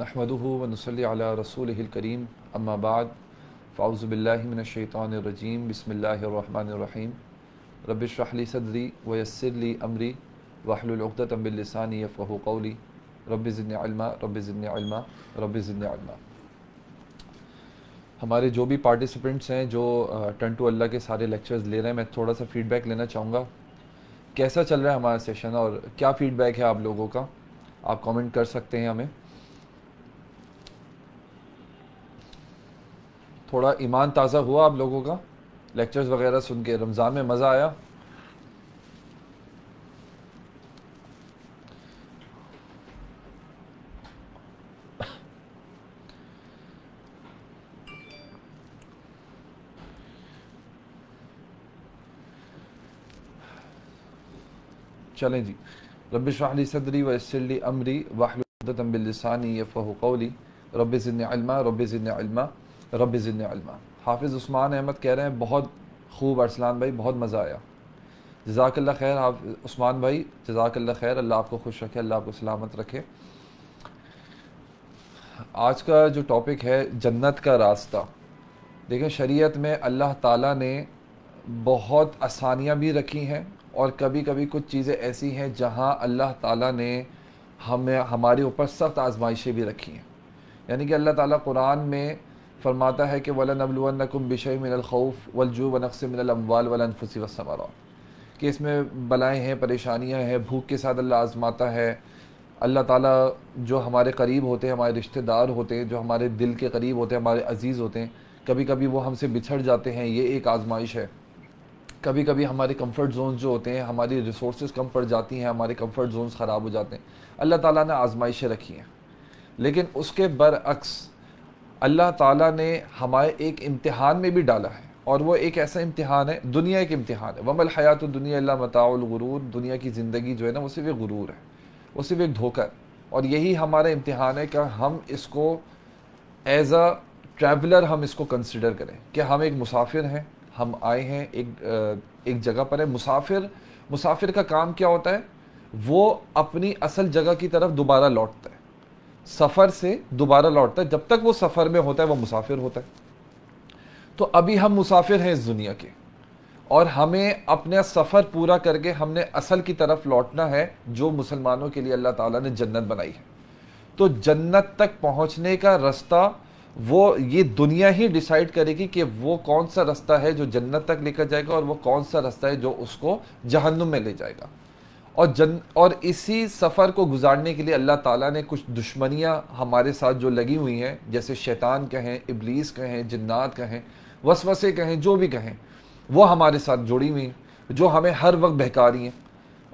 नहमदू امري रसूल करीम अम्माबाद لساني يفقهوا قولي सदरी زدني अमरी رب زدني علما رب زدني علما हमारे जो भी पार्टिसिपेंट्स हैं जो टन टू अल्लाह के सारे लेक्चर्स ले रहे हैं मैं थोड़ा सा फ़ीडबैक लेना चाहूँगा कैसा चल रहा है हमारा सेशन और क्या फ़ीडबैक है आप लोगों का आप कमेंट कर सकते हैं हमें थोड़ा ईमान ताज़ा हुआ आप लोगों का लेक्चर्स वगैरह सुन के रमज़ान में मज़ा आया चलें जी रबली सदरी वसली अमरी वाहलतम्बिलसानी फ़हु कौली रब ज़िन रब ज़िन हाफिज़ उस्मान अहमद कह रहे हैं बहुत खूब अरसलान भाई बहुत मज़ा आया जजाकल्ला खैर उस्मान भाई जजाकल्ला खैर अल्लाह आपको खुश रखे अल्लाह आपको सलामत रखे आज का जो टॉपिक है जन्नत का रास्ता देखें शरीयत में अल्लाह ताला ने बहुत आसानियाँ भी रखी हैं और कभी कभी कुछ चीज़ें ऐसी हैं जहाँ अल्लाह ताला ने हमें हमारे ऊपर सख्त आजमाइशें भी रखी हैं यानी कि अल्लाह ताला कुरान में फरमाता है कि वला नबलवनकुम बिशय मिनलखौफ़ वलजू व नक्स मिनलमवाल वलनफसी कि इसमें बलाएँ हैं परेशानियाँ हैं भूख के साथ अल्लाह आजमाता है अल्लाह ताला जो हमारे करीब होते हैं हमारे रिश्तेदार होते हैं जो हमारे दिल के करीब होते हैं हमारे अजीज़ होते हैं कभी कभी वो हमसे बिछड़ जाते हैं ये एक आजमाइश है कभी कभी हमारे कंफर्ट जोन जो होते हैं हमारी रिसोर्स कम पड़ जाती हैं हमारे कंफर्ट जोन ख़राब हो जाते हैं अल्लाह ताला ने आजमाइशें रखी हैं लेकिन उसके बरअक्स अल्लाह ताला ने हमारे एक इम्तिहान में भी डाला है और वो एक ऐसा इम्तिहान है दुनिया एक इम्तिहान है वमल हयात दुनिया अल्लाह मताउलगरूर दुनिया की ज़िंदगी जो है ना वो सिर्फ एक गुरूर है वो सिर्फ एक धोखा है और यही हमारा इम्तिहान है कि हम इसको एज अ ट्रैवलर हम इसको कंसिडर करें कि हम एक मुसाफिर हैं हम आए हैं एक एक जगह पर है मुसाफिर मुसाफिर का काम क्या होता है वो अपनी असल जगह की तरफ दोबारा लौटता है सफ़र से दोबारा लौटता है जब तक वो सफ़र में होता है वो मुसाफिर होता है तो अभी हम मुसाफिर हैं इस दुनिया के और हमें अपना सफ़र पूरा करके हमने असल की तरफ लौटना है जो मुसलमानों के लिए अल्लाह ताला ने जन्नत बनाई है तो जन्नत तक पहुंचने का रास्ता वो ये दुनिया ही डिसाइड करेगी कि वो कौन सा रास्ता है जो जन्नत तक लेकर जाएगा और वो कौन सा रास्ता है जो उसको जहन्नुम में ले जाएगा और जन और इसी सफ़र को गुजारने के लिए अल्लाह ताला ने कुछ दुश्मनियाँ हमारे साथ जो लगी हुई हैं जैसे शैतान कहें इबलीस कहें जन्नात कहें वसवसे कहें जो भी कहें वो हमारे साथ जुड़ी हुई जो हमें हर वक्त बहका रही हैं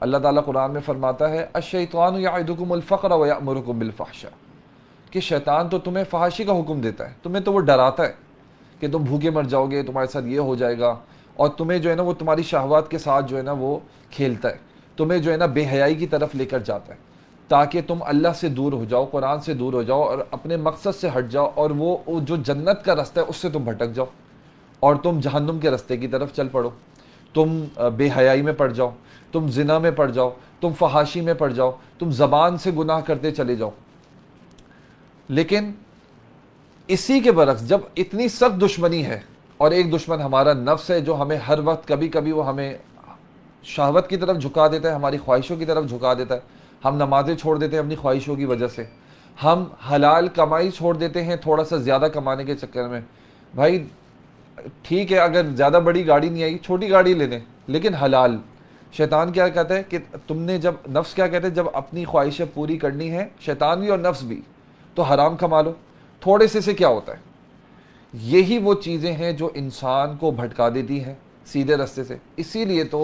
अल्लाह ताला कुरान में फ़रमाता है अशैतान यादुकमफ़र वमरकम बिलफ़ाशा कि शैतान तो तुम्हें फ़हाशी का हुक्म देता है तुम्हें तो वो डराता है कि तुम भूखे मर जाओगे तुम्हारे साथ ये हो जाएगा और तुम्हें जो है ना वो तुम्हारी शहवात के साथ जो है ना वो खेलता है तुम्हें जो है ना बेहयाई की तरफ लेकर जाता है ताकि तुम अल्लाह से दूर हो जाओ कुरान से दूर हो जाओ और अपने मकसद से हट जाओ और वो जो जन्नत का रास्ता है उससे तुम भटक जाओ और तुम जहन्नुम के रास्ते की तरफ चल पड़ो तुम बेहयाई में पड़ जाओ तुम जिना में पड़ जाओ तुम फहाशी में पड़ जाओ तुम ज़बान से गुनाह करते चले जाओ लेकिन इसी के बरक्स जब इतनी सख्त दुश्मनी है और एक दुश्मन हमारा नफ्स है जो हमें हर वक्त कभी कभी वो हमें शहावत की तरफ झुका देता है हमारी ख्वाहिशों की तरफ झुका देता है हम नमाजें छोड़ देते हैं अपनी ख्वाहिशों की वजह से हम हलाल कमाई छोड़ देते हैं थोड़ा सा ज़्यादा कमाने के चक्कर में भाई ठीक है अगर ज़्यादा बड़ी गाड़ी नहीं आई छोटी गाड़ी ले लें लेकिन हलाल शैतान क्या कहता है कि तुमने जब नफ्स क्या कहते हैं जब अपनी ख्वाहिशें पूरी करनी है शैतान भी और नफ्स भी तो हराम कमा लो थोड़े से से क्या होता है यही वो चीज़ें हैं जो इंसान को भटका देती हैं सीधे रास्ते से इसीलिए तो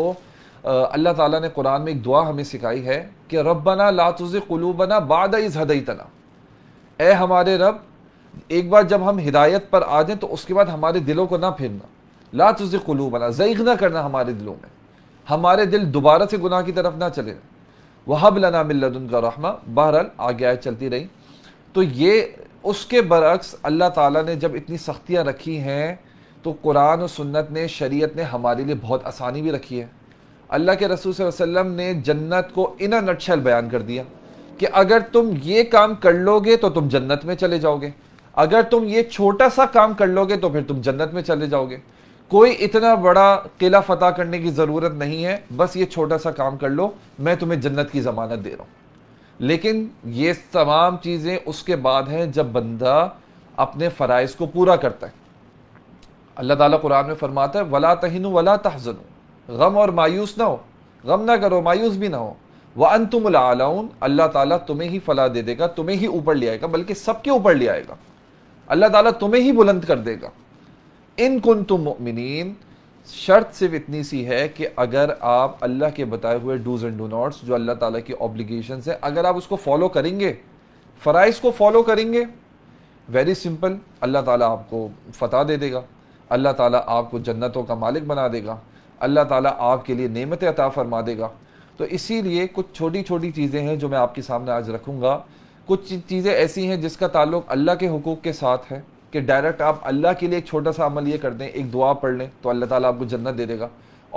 अल्लाह ताला ने कुरान में एक दुआ हमें सिखाई है कि रब्बना लातुज कुलूबना बाद इज़ हदई तना ए हमारे रब एक बार जब हम हिदायत पर आ जाएँ तो उसके बाद हमारे दिलों को ना फिरना लातुज कुलूबना जईग ना करना हमारे दिलों में हमारे दिल दोबारा से गुनाह की तरफ ना चले वहब लना मिल्लदन रहमा बहरहाल आगे आए चलती रही तो ये उसके बरक्स अल्लाह ताला ने जब इतनी सख्तियाँ रखी हैं तो कुरान और सुन्नत ने शरीयत ने हमारे लिए बहुत आसानी भी रखी है अल्लाह के रसूल वसल्लम ने जन्नत को इन नटशल बयान कर दिया कि अगर तुम ये काम कर लोगे तो तुम जन्नत में चले जाओगे अगर तुम ये छोटा सा काम कर लोगे तो फिर तुम जन्नत में चले जाओगे कोई इतना बड़ा किला फतह करने की ज़रूरत नहीं है बस ये छोटा सा काम कर लो मैं तुम्हें जन्नत की ज़मानत दे रहा हूँ लेकिन ये तमाम चीज़ें उसके बाद हैं जब बंदा अपने फ़रज़ को पूरा करता है अल्लाह ताला कुरान में फरमाता है वला तहन वला तहजनू गम और मायूस ना हो गम ना करो मायूस भी ना हो वह अनतुम अल्लाह ताला तुम्हें ही फला दे देगा तुम्हें ही ऊपर ले आएगा बल्कि सबके ऊपर ले आएगा अल्लाह ताला तुम्हें ही बुलंद कर देगा इन कुन तुम शर्त सिर्फ इतनी सी है कि अगर आप अल्लाह के बताए हुए डूज एंड डू नॉट्स जो अल्लाह ताला की ऑब्लिगेशन है अगर आप उसको फॉलो करेंगे फ़राइज़ को फॉलो करेंगे वेरी सिंपल अल्लाह ताला आपको फतह दे देगा अल्लाह ताला आपको जन्नतों का मालिक बना देगा अल्लाह ताला आपके लिए नेमत अता फरमा देगा तो इसीलिए कुछ छोटी छोटी चीज़ें हैं जो मैं आपके सामने आज रखूँगा कुछ चीज़ें ऐसी हैं जिसका ताल्लुक अल्लाह के हकूक के साथ है कि डायरेक्ट आप अल्लाह के लिए एक छोटा सा अमल ये कर दें एक दुआ पढ़ लें तो अल्लाह ताला आपको जन्नत दे देगा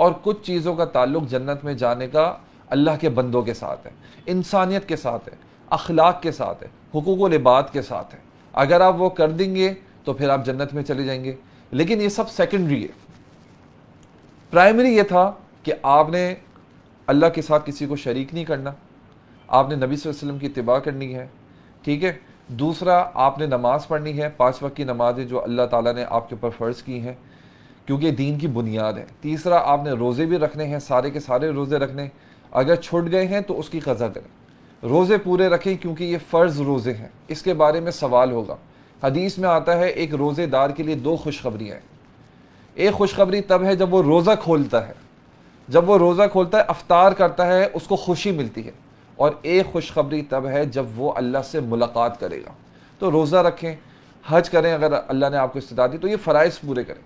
और कुछ चीज़ों का ताल्लुक जन्नत में जाने का अल्लाह के बंदों के साथ है इंसानियत के साथ है अखलाक के साथ है हकूक लिबात के साथ है अगर आप वो कर देंगे तो फिर आप जन्नत में चले जाएंगे लेकिन ये सब सेकेंडरी है प्राइमरी ये था कि आपने अल्लाह के साथ किसी को शरीक नहीं करना आपने नबी वसल्लम की इतबा करनी है ठीक है दूसरा आपने नमाज़ पढ़नी है पाँच वक्त की नमाज़ें जो अल्लाह ताला ने आपके ऊपर फ़र्ज़ की हैं क्योंकि दीन की बुनियाद है तीसरा आपने रोज़े भी रखने हैं सारे के सारे रोज़े रखने अगर छुट गए हैं तो उसकी कज़ा करें रोज़े पूरे रखें क्योंकि ये फ़र्ज़ रोज़े हैं इसके बारे में सवाल होगा हदीस में आता है एक रोज़ेदार के लिए दो खुशखबरियाँ हैं एक खुशखबरी तब है जब वो रोज़ा खोलता है जब वो रोज़ा खोलता है अफ्तार करता है उसको खुशी मिलती है और एक खुशखबरी तब है जब वो अल्लाह से मुलाकात करेगा तो रोज़ा रखें हज करें अगर अल्लाह ने आपको इस्तः दी तो ये फ़राइज़ पूरे करें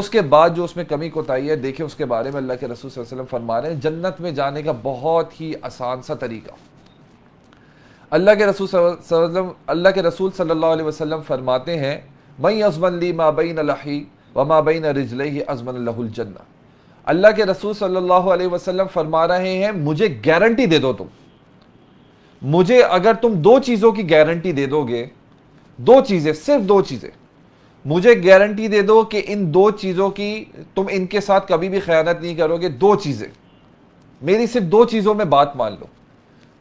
उसके बाद जो उसमें कमी कोताही है देखें उसके बारे में अल्लाह के रसूल वसल्लम फरमा रहे हैं जन्नत में जाने का बहुत ही आसान सा तरीका अल्लाह के रसूल वसल्लम अल्लाह के रसूल सल्लल्लाहु अलैहि वसल्लम फरमाते हैं मई अजमन ली माबैन ही अजमन जन्ना अल्लाह के रसूल सल्लल्लाहु अलैहि वसल्लम फरमा रहे हैं मुझे गारंटी दे दो तुम मुझे अगर तुम दो चीज़ों की गारंटी दे दोगे दो चीज़ें सिर्फ दो चीज़ें मुझे गारंटी दे दो कि इन दो चीज़ों की तुम इनके साथ कभी भी ख़यानत नहीं करोगे दो चीज़ें मेरी सिर्फ दो चीज़ों में बात मान लो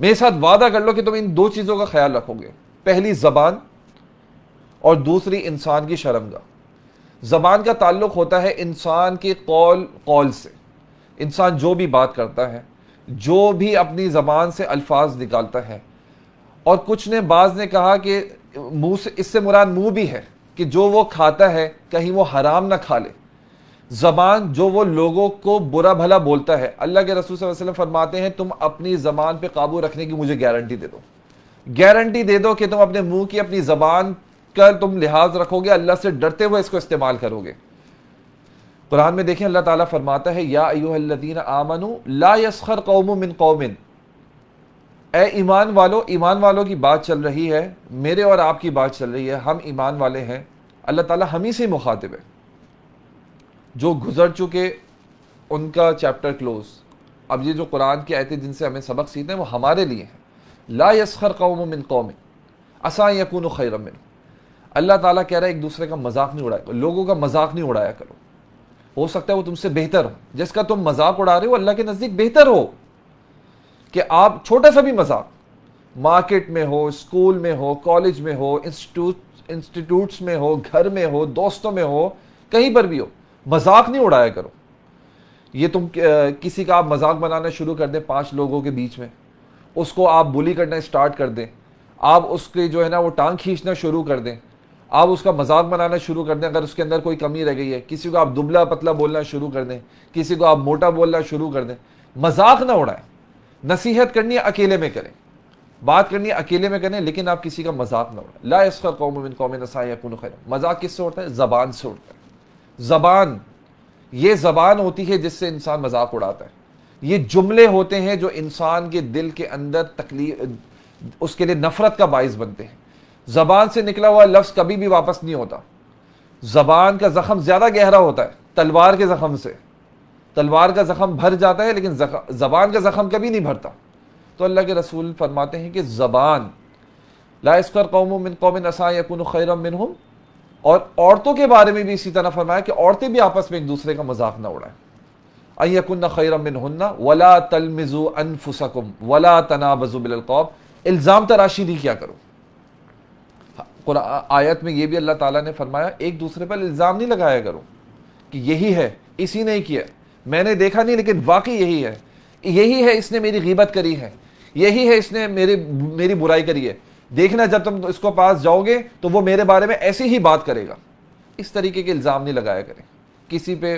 मेरे साथ वादा कर लो कि तुम इन दो चीज़ों का ख्याल रखोगे पहली ज़बान और दूसरी इंसान की शर्मगा ज़बान का ताल्लुक़ होता है इंसान के कौल कौल से इंसान जो भी बात करता है जो भी अपनी ज़बान से अल्फाज निकालता है और कुछ ने बाज ने कहा कि मुंह से इससे मुराद मुंह भी है कि जो वो खाता है कहीं वो हराम ना खा ले ज़बान जो वो लोगों को बुरा भला बोलता है अल्लाह के रसूल वसल्लम फरमाते हैं तुम अपनी ज़बान पे काबू रखने की मुझे गारंटी दे दो गारंटी दे दो कि तुम अपने मुंह की अपनी ज़बान का तुम लिहाज रखोगे अल्लाह से डरते हुए इसको इस्तेमाल करोगे कुरान में देखें अल्लाह ताला फरमाता है या अयोहदीन आमनु ला यसखर कौम मिन कौमिन ए ईमान वालों ईमान वालों की बात चल रही है मेरे और आपकी बात चल रही है हम ईमान वाले हैं अल्लाह ताला हम ही से मुखातिब है जो गुज़र चुके उनका चैप्टर क्लोज अब ये जो कुरान की आयतें जिनसे हमें सबक सीखते हैं वो हमारे लिए हैं ला यसखर कौम मिन कौम असा यकून खैरमिन अल्लाह ताला कह रहा है एक दूसरे का मजाक नहीं उड़ाया लोगों का मजाक नहीं उड़ाया करो हो सकता है वो तुमसे बेहतर हो जिसका तुम मजाक उड़ा रहे हो अल्लाह के नज़दीक बेहतर हो कि आप छोटा सा भी मजाक मार्केट में हो स्कूल में हो कॉलेज में हो इंस्टीट्यूट इंस्टीट्यूट्स में हो घर में हो दोस्तों में हो कहीं पर भी हो मजाक नहीं उड़ाया करो ये तुम किसी का आप मजाक बनाना शुरू कर दें पांच लोगों के बीच में उसको आप बुली करना स्टार्ट कर दें आप उसके जो है ना वो टांग खींचना शुरू कर दें आप उसका मजाक बनाना शुरू कर दें अगर उसके अंदर कोई कमी रह गई है किसी को आप दुबला पतला बोलना शुरू कर दें किसी को आप मोटा बोलना शुरू कर दें मजाक ना उड़ाएं नसीहत करनी अकेले में करें बात करनी अकेले में करें लेकिन आप किसी का मजाक ना उड़ाएं ला इसका कौम कौम नसाकुन खैर मजाक किससे उड़ता है ज़बान से उड़ता है ज़बान ये ज़बान होती है जिससे इंसान मजाक उड़ाता है ये जुमले होते हैं जो इंसान के दिल के अंदर तकलीफ उसके लिए नफरत का बायस बनते हैं जबान से निकला हुआ लफ्ज़ कभी भी वापस नहीं होता जबान का जख्म ज़्यादा गहरा होता है तलवार के जख्म से तलवार का जख्म भर जाता है लेकिन ज़बान का जख्म कभी नहीं भरता तो अल्लाह के रसूल फरमाते हैं कि ज़बान लास्कर कौम मिन कौम नसा खैरम मिन हम और औरतों के बारे में भी इसी तरह फरमाया कि औरतें भी आपस में एक दूसरे का मजाक ना उड़ाएं अयकुन खैरम मिन हन्ना वला तलमिजु अनफुसकुम वला तनाबजुबिलकौब इल्ज़ाम तराशी नहीं क्या करो आयत में ये भी अल्लाह ताला ने फरमाया एक दूसरे पर इल्ज़ाम नहीं लगाया करो कि यही है इसी ने किया मैंने देखा नहीं लेकिन वाकई यही है यही है इसने मेरी गिबत करी है यही है इसने मेरी मेरी बुराई करी है देखना जब तुम इसको पास जाओगे तो वो मेरे बारे में ऐसी ही बात करेगा इस तरीके के इल्ज़ाम नहीं लगाया करें किसी पे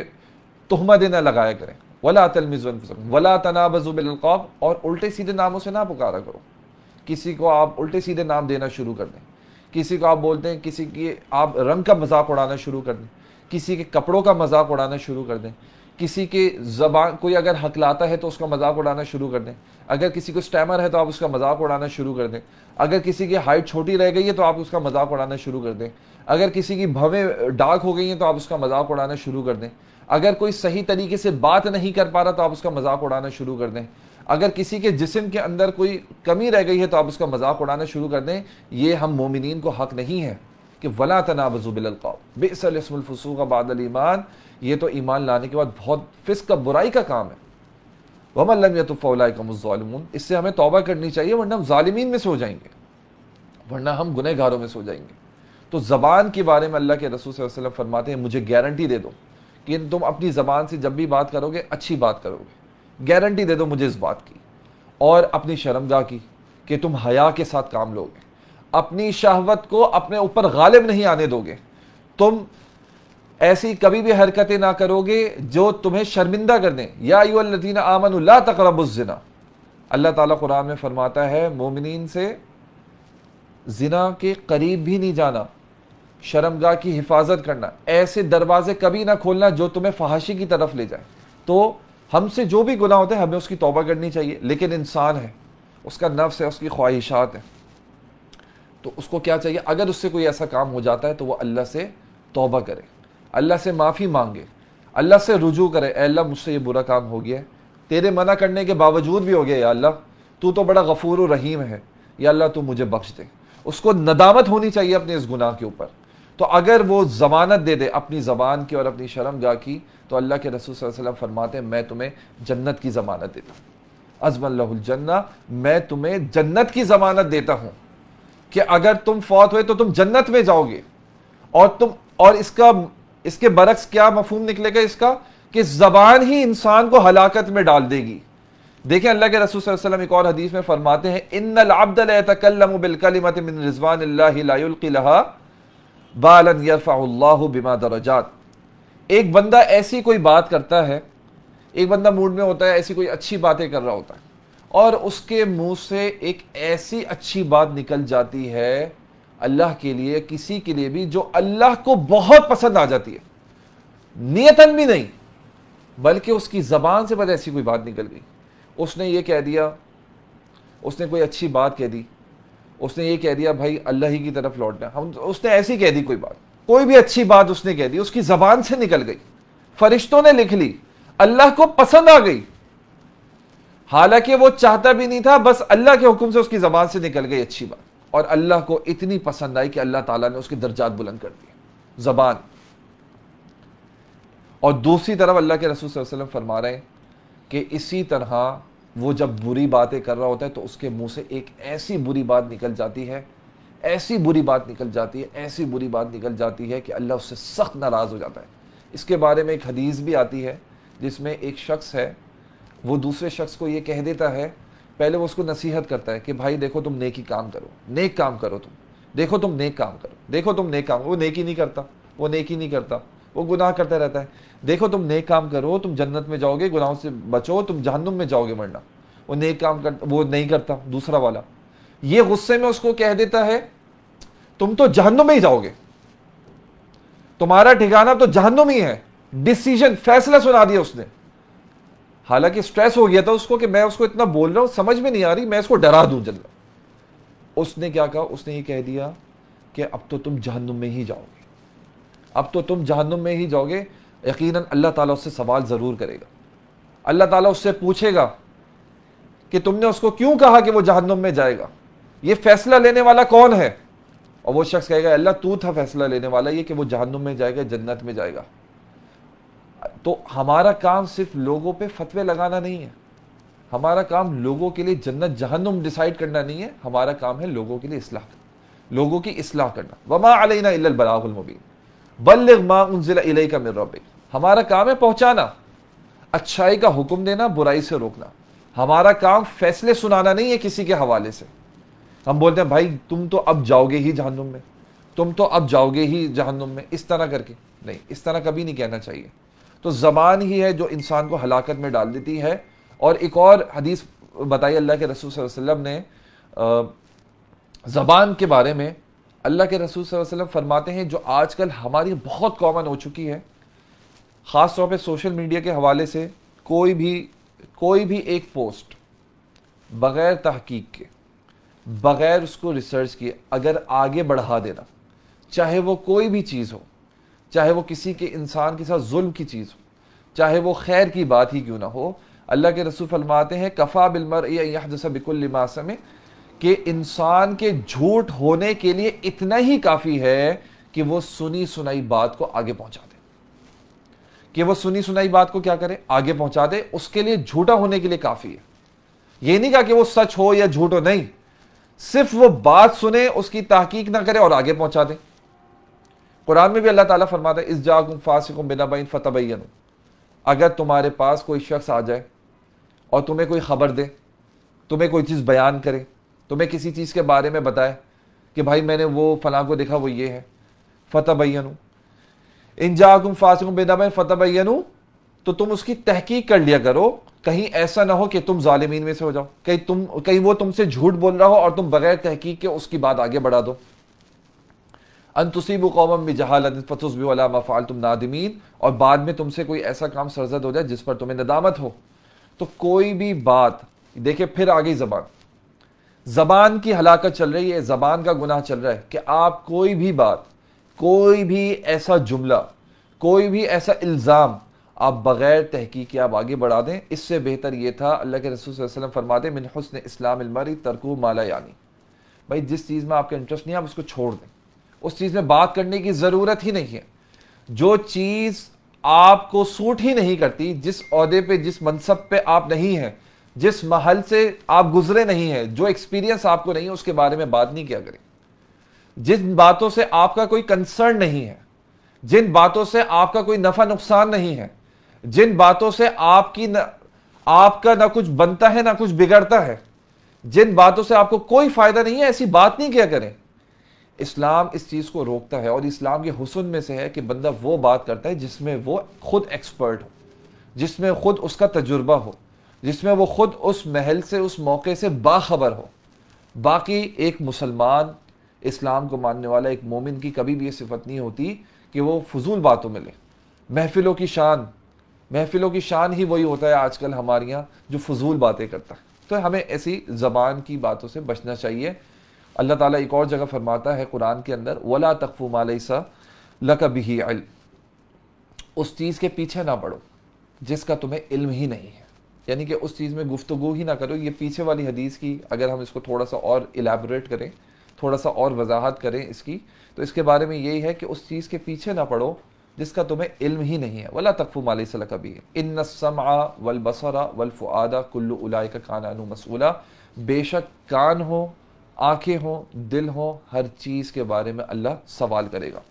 तोहमा देना लगाया करें वला तलमिजन वला तनाबजुबिलकौब और उल्टे सीधे नामों से ना पुकारा करो किसी को आप उल्टे सीधे नाम देना शुरू कर दें किसी को आप बोलते हैं किसी की आप रंग का मजाक उड़ाना शुरू कर दें किसी के कपड़ों का मजाक उड़ाना शुरू कर दें किसी के जबान कोई अगर हकलाता है तो उसका मजाक उड़ाना शुरू कर दें अगर किसी को स्टैमर है तो आप उसका मजाक उड़ाना शुरू कर दें अगर किसी की हाइट छोटी रह गई है तो आप उसका मजाक उड़ाना शुरू कर दें अगर किसी की भवें डार्क हो गई हैं तो आप उसका मजाक उड़ाना शुरू कर दें अगर कोई सही तरीके से बात नहीं कर पा रहा तो आप उसका मजाक उड़ाना शुरू कर दें अगर किसी के जिसम के अंदर कोई कमी रह गई है तो आप उसका मजाक उड़ाना शुरू कर दें ये हम मोमिन को हक नहीं है कि वला तनावजू बिलकौ बेसलफसू का बादल ईमान ये तो ईमान लाने के बाद बहुत फिस्क का बुराई का काम है वमल्लम इससे हमें तोबा करनी चाहिए वरना हम ालमीन में से हो जाएंगे वरना हम गुनहगारों में से हो जाएंगे तो ज़बान के बारे में अल्लाह के रसूल वसलम फरमाते हैं मुझे गारंटी दे दो कि तुम अपनी ज़बान से जब भी बात करोगे अच्छी बात करोगे गारंटी दे दो मुझे इस बात की और अपनी शर्मगा की कि तुम हया के साथ काम लोगे अपनी शहवत को अपने ऊपर गालिब नहीं आने दोगे तुम ऐसी कभी भी हरकतें ना करोगे जो तुम्हें शर्मिंदा कर दें यादीन आमन तकरबुजना अल्लाह ताला कुरान में फरमाता है मोमिन से जिना के करीब भी नहीं जाना शर्मगा की हिफाजत करना ऐसे दरवाजे कभी ना खोलना जो तुम्हें फहाशी की तरफ ले जाए तो हमसे जो भी गुनाह होते हैं हमें उसकी तोबा करनी चाहिए लेकिन इंसान है उसका नफ्स है उसकी ख्वाहिशात है तो उसको क्या चाहिए अगर उससे कोई ऐसा काम हो जाता है तो वह अल्लाह से तोबा करे अल्लाह से माफ़ी मांगे अल्लाह से रुजू करे अल्लाह मुझसे ये बुरा काम हो गया है तेरे मना करने के बावजूद भी हो गया या अल्लाह तू तो बड़ा गफूर रहीम है या अल्लाह तू मुझे बख्श दे उसको नदामत होनी चाहिए अपने इस गुनाह के ऊपर तो अगर वो जमानत दे दे अपनी ज़बान की और अपनी शर्मगाह की तो अल्लाह के रसूल वसल्लम फरमाते हैं मैं तुम्हें जन्नत की ज़मानत देता हूँ जन्ना मैं तुम्हें जन्नत की ज़मानत देता हूँ कि अगर तुम फौत हुए तो तुम जन्नत में जाओगे और तुम और इसका इसके बरक्स क्या मफहम निकलेगा इसका कि ज़बान ही इंसान को हलाकत में डाल देगी देखें अल्लाह के रसूल वसल्लम एक और हदीस में फरमाते हैं इन तकलमत रिजवान बालन यरफ़ा बिमा दरजात एक बंदा ऐसी कोई बात करता है एक बंदा मूड में होता है ऐसी कोई अच्छी बातें कर रहा होता है और उसके मुंह से एक ऐसी अच्छी बात निकल जाती है अल्लाह के लिए किसी के लिए भी जो अल्लाह को बहुत पसंद आ जाती है नियतन भी नहीं बल्कि उसकी ज़बान से बस ऐसी कोई बात निकल गई उसने ये कह दिया उसने कोई अच्छी बात कह दी उसने ये कह दिया भाई अल्लाह ही की तरफ लौटना हम उसने ऐसी कह दी कोई बात कोई भी अच्छी बात उसने कह दी उसकी जबान से निकल गई फरिश्तों ने लिख ली अल्लाह को पसंद आ गई हालांकि वो चाहता भी नहीं था बस अल्लाह के हुक्म से उसकी जबान से निकल गई अच्छी बात और अल्लाह को इतनी पसंद आई कि अल्लाह ताला ने उसके दर्जात बुलंद कर दिए जबान और दूसरी तरफ अल्लाह के रसूल वसल्लम फरमा रहे हैं कि इसी तरह वो जब बुरी बातें कर रहा होता है तो उसके मुंह से एक ऐसी बुरी बात निकल जाती है ऐसी बुरी बात निकल जाती है ऐसी बुरी बात निकल जाती है कि अल्लाह उससे सख्त नाराज़ हो जाता है इसके बारे में एक हदीस भी आती है जिसमें एक शख्स है वो दूसरे शख्स को ये कह देता है पहले वो उसको नसीहत करता है कि भाई देखो तुम नेकी काम करो नेक काम करो तुम देखो तुम नेक काम करो देखो तुम नेक काम वो ही नहीं करता वो ही नहीं करता वो गुनाह करता रहता है देखो तुम नेक काम करो तुम जन्नत में जाओगे गुनाहों से बचो तुम जहन्नुम में जाओगे मरना वो नेक काम कर वो नहीं करता दूसरा वाला ये गुस्से में उसको कह देता है तुम तो जहनों में ही जाओगे तुम्हारा ठिकाना तो जहन्नुम ही है डिसीजन फैसला सुना दिया उसने हालांकि स्ट्रेस हो गया था उसको कि मैं उसको इतना बोल रहा हूं समझ में नहीं आ रही मैं इसको डरा दूं जल्द उसने क्या कहा उसने ये कह दिया कि अब तो तुम जहनुम में ही जाओगे अब तो तुम जहनुम में ही जाओगे यकीनन अल्लाह ताला उससे सवाल ज़रूर करेगा अल्लाह ताला उससे पूछेगा कि तुमने उसको क्यों कहा कि वो जहनुम में जाएगा ये फैसला लेने वाला कौन है और वो शख्स कहेगा अल्लाह तू था फैसला लेने वाला ये कि वो जहन्नुम में जाएगा जन्नत में जाएगा तो हमारा काम सिर्फ लोगों पे फतवे लगाना नहीं है हमारा काम लोगों के लिए जन्नत जहन्नुम डिसाइड करना नहीं है हमारा काम है लोगों के लिए इसलाह करना लोगों की इसलाह करना वमा अलैना मुबीन बल्ल मा उनजिला मिन रब्बिक हमारा काम है पहुंचाना अच्छाई का हुक्म देना बुराई से रोकना हमारा काम फैसले सुनाना नहीं है किसी के हवाले से हम बोलते हैं भाई तुम तो अब जाओगे ही जहनुम में तुम तो अब जाओगे ही जहनुम में इस तरह करके नहीं इस तरह कभी नहीं कहना चाहिए तो ज़बान ही है जो इंसान को हलाकत में डाल देती है और एक और हदीस बताई अल्लाह के रसूल वसल्लम ने ज़बान के बारे में अल्लाह के रसूल वसल्लम फरमाते हैं जो आजकल हमारी बहुत कॉमन हो चुकी है ख़ास तौर पे सोशल मीडिया के हवाले से कोई भी कोई भी एक पोस्ट बग़ैर तहकीक के बग़ैर उसको रिसर्च किए अगर आगे बढ़ा देना चाहे वो कोई भी चीज़ हो चाहे वो किसी के इंसान के साथ जुल्म की चीज़ हो चाहे वो खैर की बात ही क्यों ना हो अल्लाह के रसूल फरमाते हैं कफ़ा बिलमर यहदसबिकल्लिमास में कि इंसान के झूठ होने के लिए इतना ही काफ़ी है कि वो सुनी सुनाई बात को आगे पहुंचा दे कि वो सुनी सुनाई बात को क्या करे आगे पहुंचा दे उसके लिए झूठा होने के लिए काफ़ी है ये नहीं कहा कि वो सच हो या झूठ हो नहीं सिर्फ वो बात सुने उसकी तहकीक ना करे और आगे पहुंचा दें कुरान में भी अल्लाह ताला फरमाता है इस जागुम फासिक बिना बैन फ़तबैन अगर तुम्हारे पास कोई शख्स आ जाए और तुम्हें कोई ख़बर दे तुम्हें कोई चीज़ बयान करे तुम्हें किसी चीज़ के बारे में बताए कि भाई मैंने वो फ़लाँ को देखा वो ये है फ़तबैन इन जागुम फासिक बिना बैन फ़तबैन तो तुम उसकी तहकीक कर लिया करो कहीं ऐसा ना हो कि तुम जालिमीन में से हो जाओ कहीं तुम कहीं वो तुमसे झूठ बोल रहा हो और तुम बगैर तहकीक के उसकी बात आगे बढ़ा दो अन कौम भी जहालत तुम नादमीन और बाद में तुमसे कोई ऐसा काम सरजद हो जाए जिस पर तुम्हें नदामत हो तो कोई भी बात देखिए फिर आ गई ज़बान ज़बान की हलाकत चल रही है ज़बान का गुनाह चल रहा है कि आप कोई भी बात कोई भी ऐसा जुमला कोई भी ऐसा इल्ज़ाम आप बग़ैर तहकीक आप आगे बढ़ा दें इससे बेहतर ये था अल्लाह के रसूल वसलम फरमा दें मिन हसन इस्लामरी तरकू माला यानी भाई जिस चीज़ में आपका इंटरेस्ट नहीं है आप उसको छोड़ दें उस चीज़ में बात करने की ज़रूरत ही नहीं है जो चीज़ आपको सूट ही नहीं करती जिस अहदे पे जिस मनसब पे आप नहीं हैं जिस महल से आप गुजरे नहीं हैं जो एक्सपीरियंस आपको नहीं है उसके बारे में बात नहीं किया करें जिन बातों से आपका कोई कंसर्न नहीं है जिन बातों से आपका कोई नफ़ा नुकसान नहीं है जिन बातों से आपकी न, आपका ना कुछ बनता है ना कुछ बिगड़ता है जिन बातों से आपको कोई फायदा नहीं है ऐसी बात नहीं किया करें इस्लाम इस चीज़ को रोकता है और इस्लाम के हुसन में से है कि बंदा वो बात करता है जिसमें वो खुद एक्सपर्ट हो जिसमें खुद उसका तजुर्बा हो जिसमें वो खुद उस महल से उस मौके से बाखबर हो बाकी एक मुसलमान इस्लाम को मानने वाला एक मोमिन की कभी भी ये सिफत नहीं होती कि वो फजूल बातों में ले महफिलों की शान महफिलों की शान ही वही होता है आजकल हमारे यहाँ जो फजूल बातें करता है तो हमें ऐसी ज़बान की बातों से बचना चाहिए अल्लाह ताला एक और जगह फरमाता है कुरान के अंदर वला तकफू मालसा लकबी अल उस चीज़ के पीछे ना पड़ो जिसका तुम्हें इल्म ही नहीं है यानी कि उस चीज़ में गुफ्तु ही ना करो ये पीछे वाली हदीस की अगर हम इसको थोड़ा सा और इलेबरेट करें थोड़ा सा और वजाहत करें इसकी तो इसके बारे में यही है कि उस चीज़ के पीछे ना पड़ो जिसका तुम्हें इल्म ही नहीं है वला तकफ़ु माली सल कभी इन समा वल बसरा वल फ़ुआदा कुल्लू उलाय का कान अनु मसूला बेशक कान हो आंखें हों दिल हो हर चीज़ के बारे में अल्लाह सवाल करेगा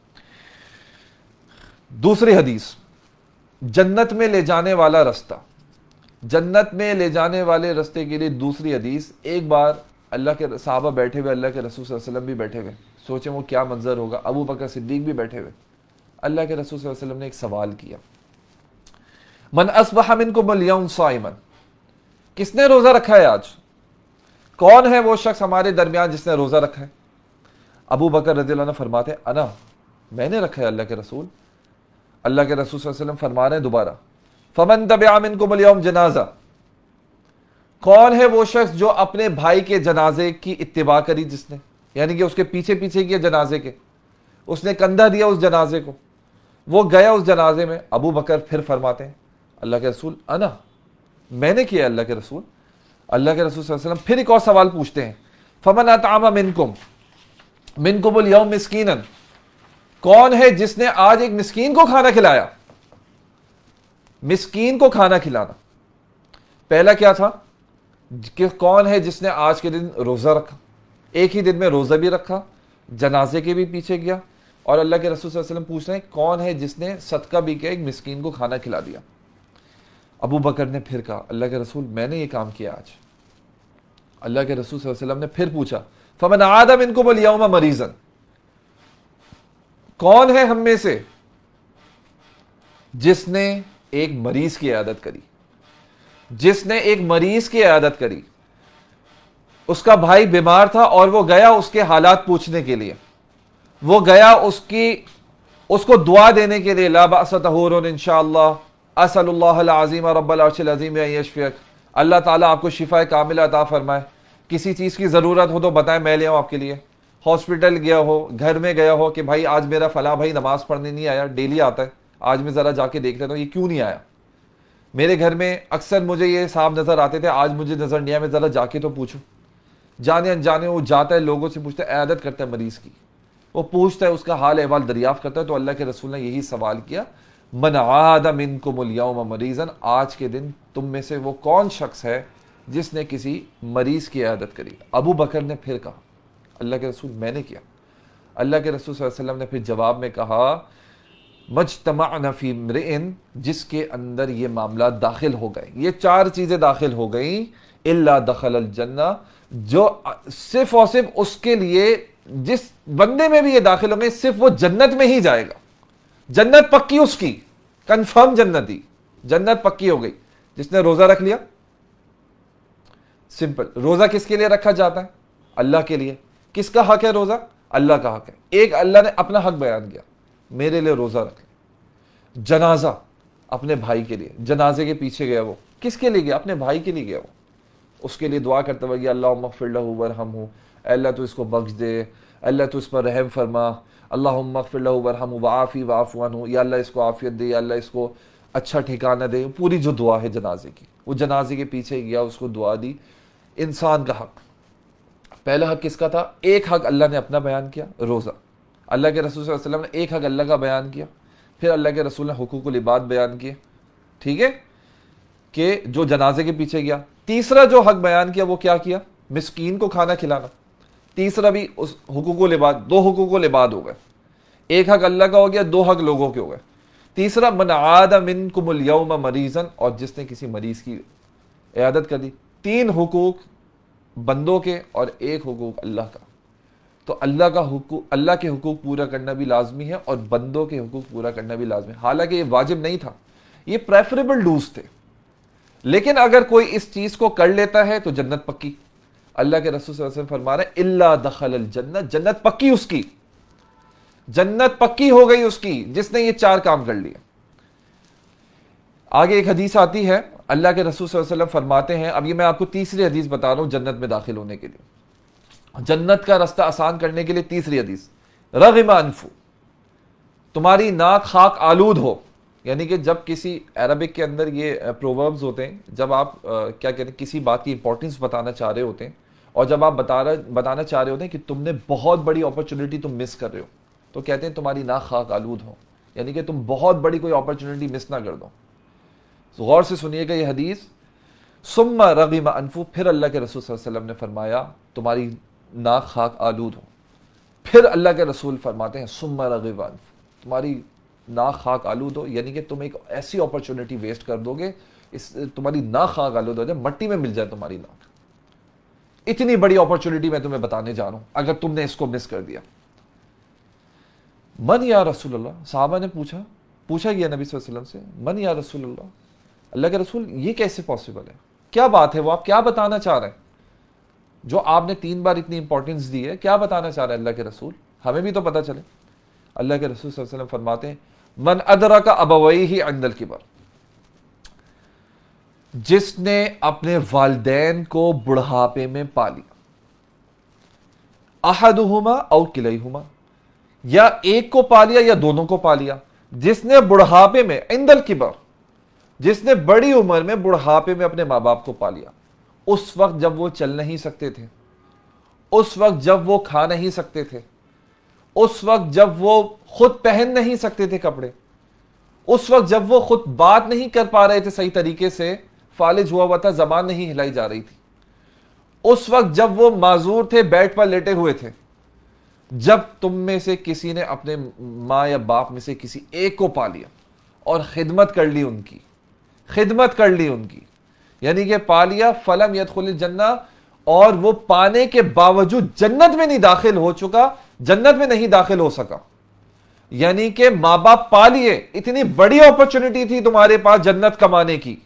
दूसरी हदीस जन्नत में ले जाने वाला रास्ता जन्नत में ले जाने वाले रास्ते के लिए दूसरी हदीस एक बार अल्लाह के साहबा बैठे हुए अल्लाह के रसूल वसलम भी बैठे हुए सोचें वो क्या मंजर होगा अबू बकर सिद्दीक भी बैठे हुए अल्लाह के रसूल वसल्लम ने एक सवाल किया मन असबह मिन को मलियान साइमन किसने रोज़ा रखा है आज कौन है वो शख्स हमारे दरमियान जिसने रोज़ा रखा है अबू बकर रजील्ला ने फरमाते अना मैंने रखा है अल्लाह के रसूल अल्लाह के रसूल वसल्लम फरमा रहे हैं दोबारा फमन तब आमिन को मलियाम जनाजा कौन है वो शख्स जो अपने भाई के जनाजे की इतबा करी जिसने यानी कि उसके पीछे पीछे किया जनाजे के उसने कंधा दिया उस जनाजे को वो गया उस जनाजे में अबू बकर फिर फरमाते हैं अल्लाह के रसूल अना मैंने किया अल्लाह के रसूल अल्लाह के रसूल वसल्लम फिर एक और सवाल पूछते हैं फमन आतामा मिनकुम मिनकुम यौम मिसकीनन कौन है जिसने आज एक मस्किन को खाना खिलाया मस्किन को खाना खिलाना पहला क्या था कि कौन है जिसने आज के दिन रोज़ा रखा एक ही दिन में रोज़ा भी रखा जनाजे के भी पीछे गया और अल्लाह के रसूल वसल्लम पूछ रहे हैं कौन है जिसने सदका भी किया एक मिसकीन को खाना खिला दिया अबू बकर ने फिर कहा अल्लाह के रसूल मैंने ये काम किया आज अल्लाह के रसूल वसल्लम ने फिर पूछा फमन आदम इनको बलियामा मरीजन कौन है हम में से जिसने एक मरीज की आदत करी जिसने एक मरीज की आदत करी उसका भाई बीमार था और वो गया उसके हालात पूछने के लिए वो गया उसकी उसको दुआ देने के लिए लाबासतहर इनशाला असलज़ीम रबीम यशफ़ियक अल्लाह ताला आपको शिफा कामिल अता फरमाए किसी चीज़ की ज़रूरत हो तो बताएं मैं ले आऊँ आपके लिए हॉस्पिटल गया हो घर में गया हो कि भाई आज मेरा फ़लाँ भाई नमाज़ पढ़ने नहीं आया डेली आता है आज मैं ज़रा जाके देख लेता हूँ ये क्यों नहीं आया मेरे घर में अक्सर मुझे ये साहब नज़र आते थे आज मुझे नज़र नहीं आया मैं ज़रा जाके तो पूछूँ जाने अनजाने वो जाता है लोगों से पूछता है आदत करता है मरीज़ की वो पूछता है उसका हाल अहवाल दरियाफ करता है तो अल्लाह के रसूल ने यही सवाल किया मन आदम इनको मुलियाम मरीजन आज के दिन तुम में से वो कौन शख्स है जिसने किसी मरीज की आदत करी अबू बकर ने फिर कहा अल्लाह के रसूल मैंने किया अल्लाह के रसूल वसल्लम ने फिर जवाब में कहा मजतमा नफ़ी जिसके अंदर ये मामला दाखिल हो गए ये चार चीज़ें दाखिल हो गई अल्ला दखल अलजन्ना जो सिर्फ और सिर्फ उसके लिए जिस बंदे में भी ये दाखिल होंगे सिर्फ वो जन्नत में ही जाएगा जन्नत पक्की उसकी कंफर्म ही जन्नत पक्की हो गई जिसने रोजा रख लिया सिंपल रोजा किसके लिए रखा जाता है अल्लाह के लिए किसका हक है रोजा अल्लाह का हक है एक अल्लाह ने अपना हक बयान किया मेरे लिए रोजा रख लिया जनाजा अपने भाई के लिए जनाजे के पीछे गया वो किसके लिए गया अपने भाई के लिए गया वो उसके लिए दुआ करते हुए अल्लाह मफिल्ला हूँ अल्लाह तो इसको बख्श दे अल्लाह तो इस पर रहम फरमा अल्लाह मकफ़िल वरहम वाफ़ी वाफ़ान हूँ या अल्लाह इसको आफ़ियत दे या इसको अच्छा ठिकाना दे पूरी जो दुआ है जनाजे की वो जनाजे के पीछे गया उसको दुआ दी इंसान का हक पहला हक किसका था एक हक अल्लाह ने अपना बयान किया रोज़ा अल्लाह के रसूल वसलम ने एक हक अल्लाह का बयान किया फिर अल्लाह के रसूल ने हकूक लिबाद बयान किए ठीक है कि जो जनाजे के पीछे गया तीसरा जो हक बयान किया वो क्या किया मिसकीन को खाना खिलाना तीसरा भी उस हुकूक लिबाद दो हुकूक लिबाद हो गए एक हक अल्लाह का हो गया दो हक लोगों के हो गए तीसरा मन आदा मिन कुमलयम मरीजन और जिसने किसी मरीज की इयादत कर दी तीन हकूक बंदों के और एक हकूक अल्लाह का तो अल्लाह का हुकूक अल्लाह के हकूक पूरा करना भी लाजमी है और बंदों के हकूक पूरा करना भी लाजमी है हालांकि ये वाजिब नहीं था ये प्रेफरेबल डूज थे लेकिन अगर कोई इस चीज़ को कर लेता है तो जन्नत पक्की अल्लाह के रसूल फरमा रहे इल्ला दखल जन्नत जन्नत पक्की उसकी जन्नत पक्की हो गई उसकी जिसने ये चार काम कर लिए आगे एक हदीस आती है अल्लाह के रसूल वसल्लम फरमाते हैं अब ये मैं आपको तीसरी हदीस बता रहा हूं जन्नत में दाखिल होने के लिए जन्नत का रास्ता आसान करने के लिए तीसरी हदीस रगम अनफू तुम्हारी नाक खाक आलूद हो यानी कि जब किसी अरबिक के अंदर ये प्रोवर्ब्स होते हैं जब आप आ, क्या कहते हैं किसी बात की इंपॉर्टेंस बताना चाह रहे होते हैं और जब आप बता रहे बताना चाह रहे होते हैं कि तुमने बहुत बड़ी अपॉर्चुनिटी तुम मिस कर रहे हो तो कहते हैं तुम्हारी ना खाक आलूद हो यानी कि तुम बहुत बड़ी कोई अपॉर्चुनिटी मिस ना कर दो तो गौर से सुनिएगा ये हदीस सुम रगीमा अनफू फिर अल्लाह के रसूल वसल्लम ने फरमाया तुम्हारी ना खाक आलूद हो फिर अल्लाह के रसूल फरमाते हैं सुम रगीमा अनफू तुम्हारी ना खाक आलूद हो यानी कि तुम एक ऐसी अपॉर्चुनिटी वेस्ट कर दोगे इस तुम्हारी ना खाक आलूद हो जाए मट्टी में मिल जाए तुम्हारी नाक इतनी बड़ी अपॉर्चुनिटी मैं तुम्हें बताने जा रहा हूं अगर तुमने इसको मिस कर दिया मन या रसूल साहबा ने पूछा पूछा गया नबी वसल्लम से मन या रसूल अल्लाह के रसूल ये कैसे पॉसिबल है क्या बात है वो आप क्या बताना चाह रहे हैं जो आपने तीन बार इतनी इंपॉर्टेंस दी है क्या बताना चाह रहे हैं अल्लाह के रसूल हमें भी तो पता चले अल्लाह के रसूल वसल्लम फरमाते हैं मन अदरा का अबवई ही अंदल की बार जिसने अपने वालदेन को बुढ़ापे में पा लिया अहद हुमा और किलई हुमा या एक को पा लिया या दोनों को पा लिया जिसने बुढ़ापे में इंदल किबर जिसने बड़ी उम्र में बुढ़ापे में अपने माँ बाप को पा लिया उस वक्त जब वो चल नहीं सकते थे उस वक्त जब वो खा नहीं सकते थे उस वक्त जब वो खुद पहन नहीं सकते थे कपड़े उस वक्त जब वो खुद बात नहीं कर पा रहे थे सही तरीके से फालिज हुआ हुआ था जबान नहीं हिलाई जा रही थी उस वक्त जब वो माजूर थे बेड पर लेटे हुए थे जब तुम में से किसी ने अपने माँ या बाप में से किसी एक को पा लिया और खिदमत कर ली उनकी खिदमत कर ली उनकी यानी कि पा लिया फलम खुल जन्ना और वो पाने के बावजूद जन्नत में नहीं दाखिल हो चुका जन्नत में नहीं दाखिल हो सका यानी कि माँ बाप पा लिए इतनी बड़ी अपॉर्चुनिटी थी तुम्हारे पास जन्नत कमाने की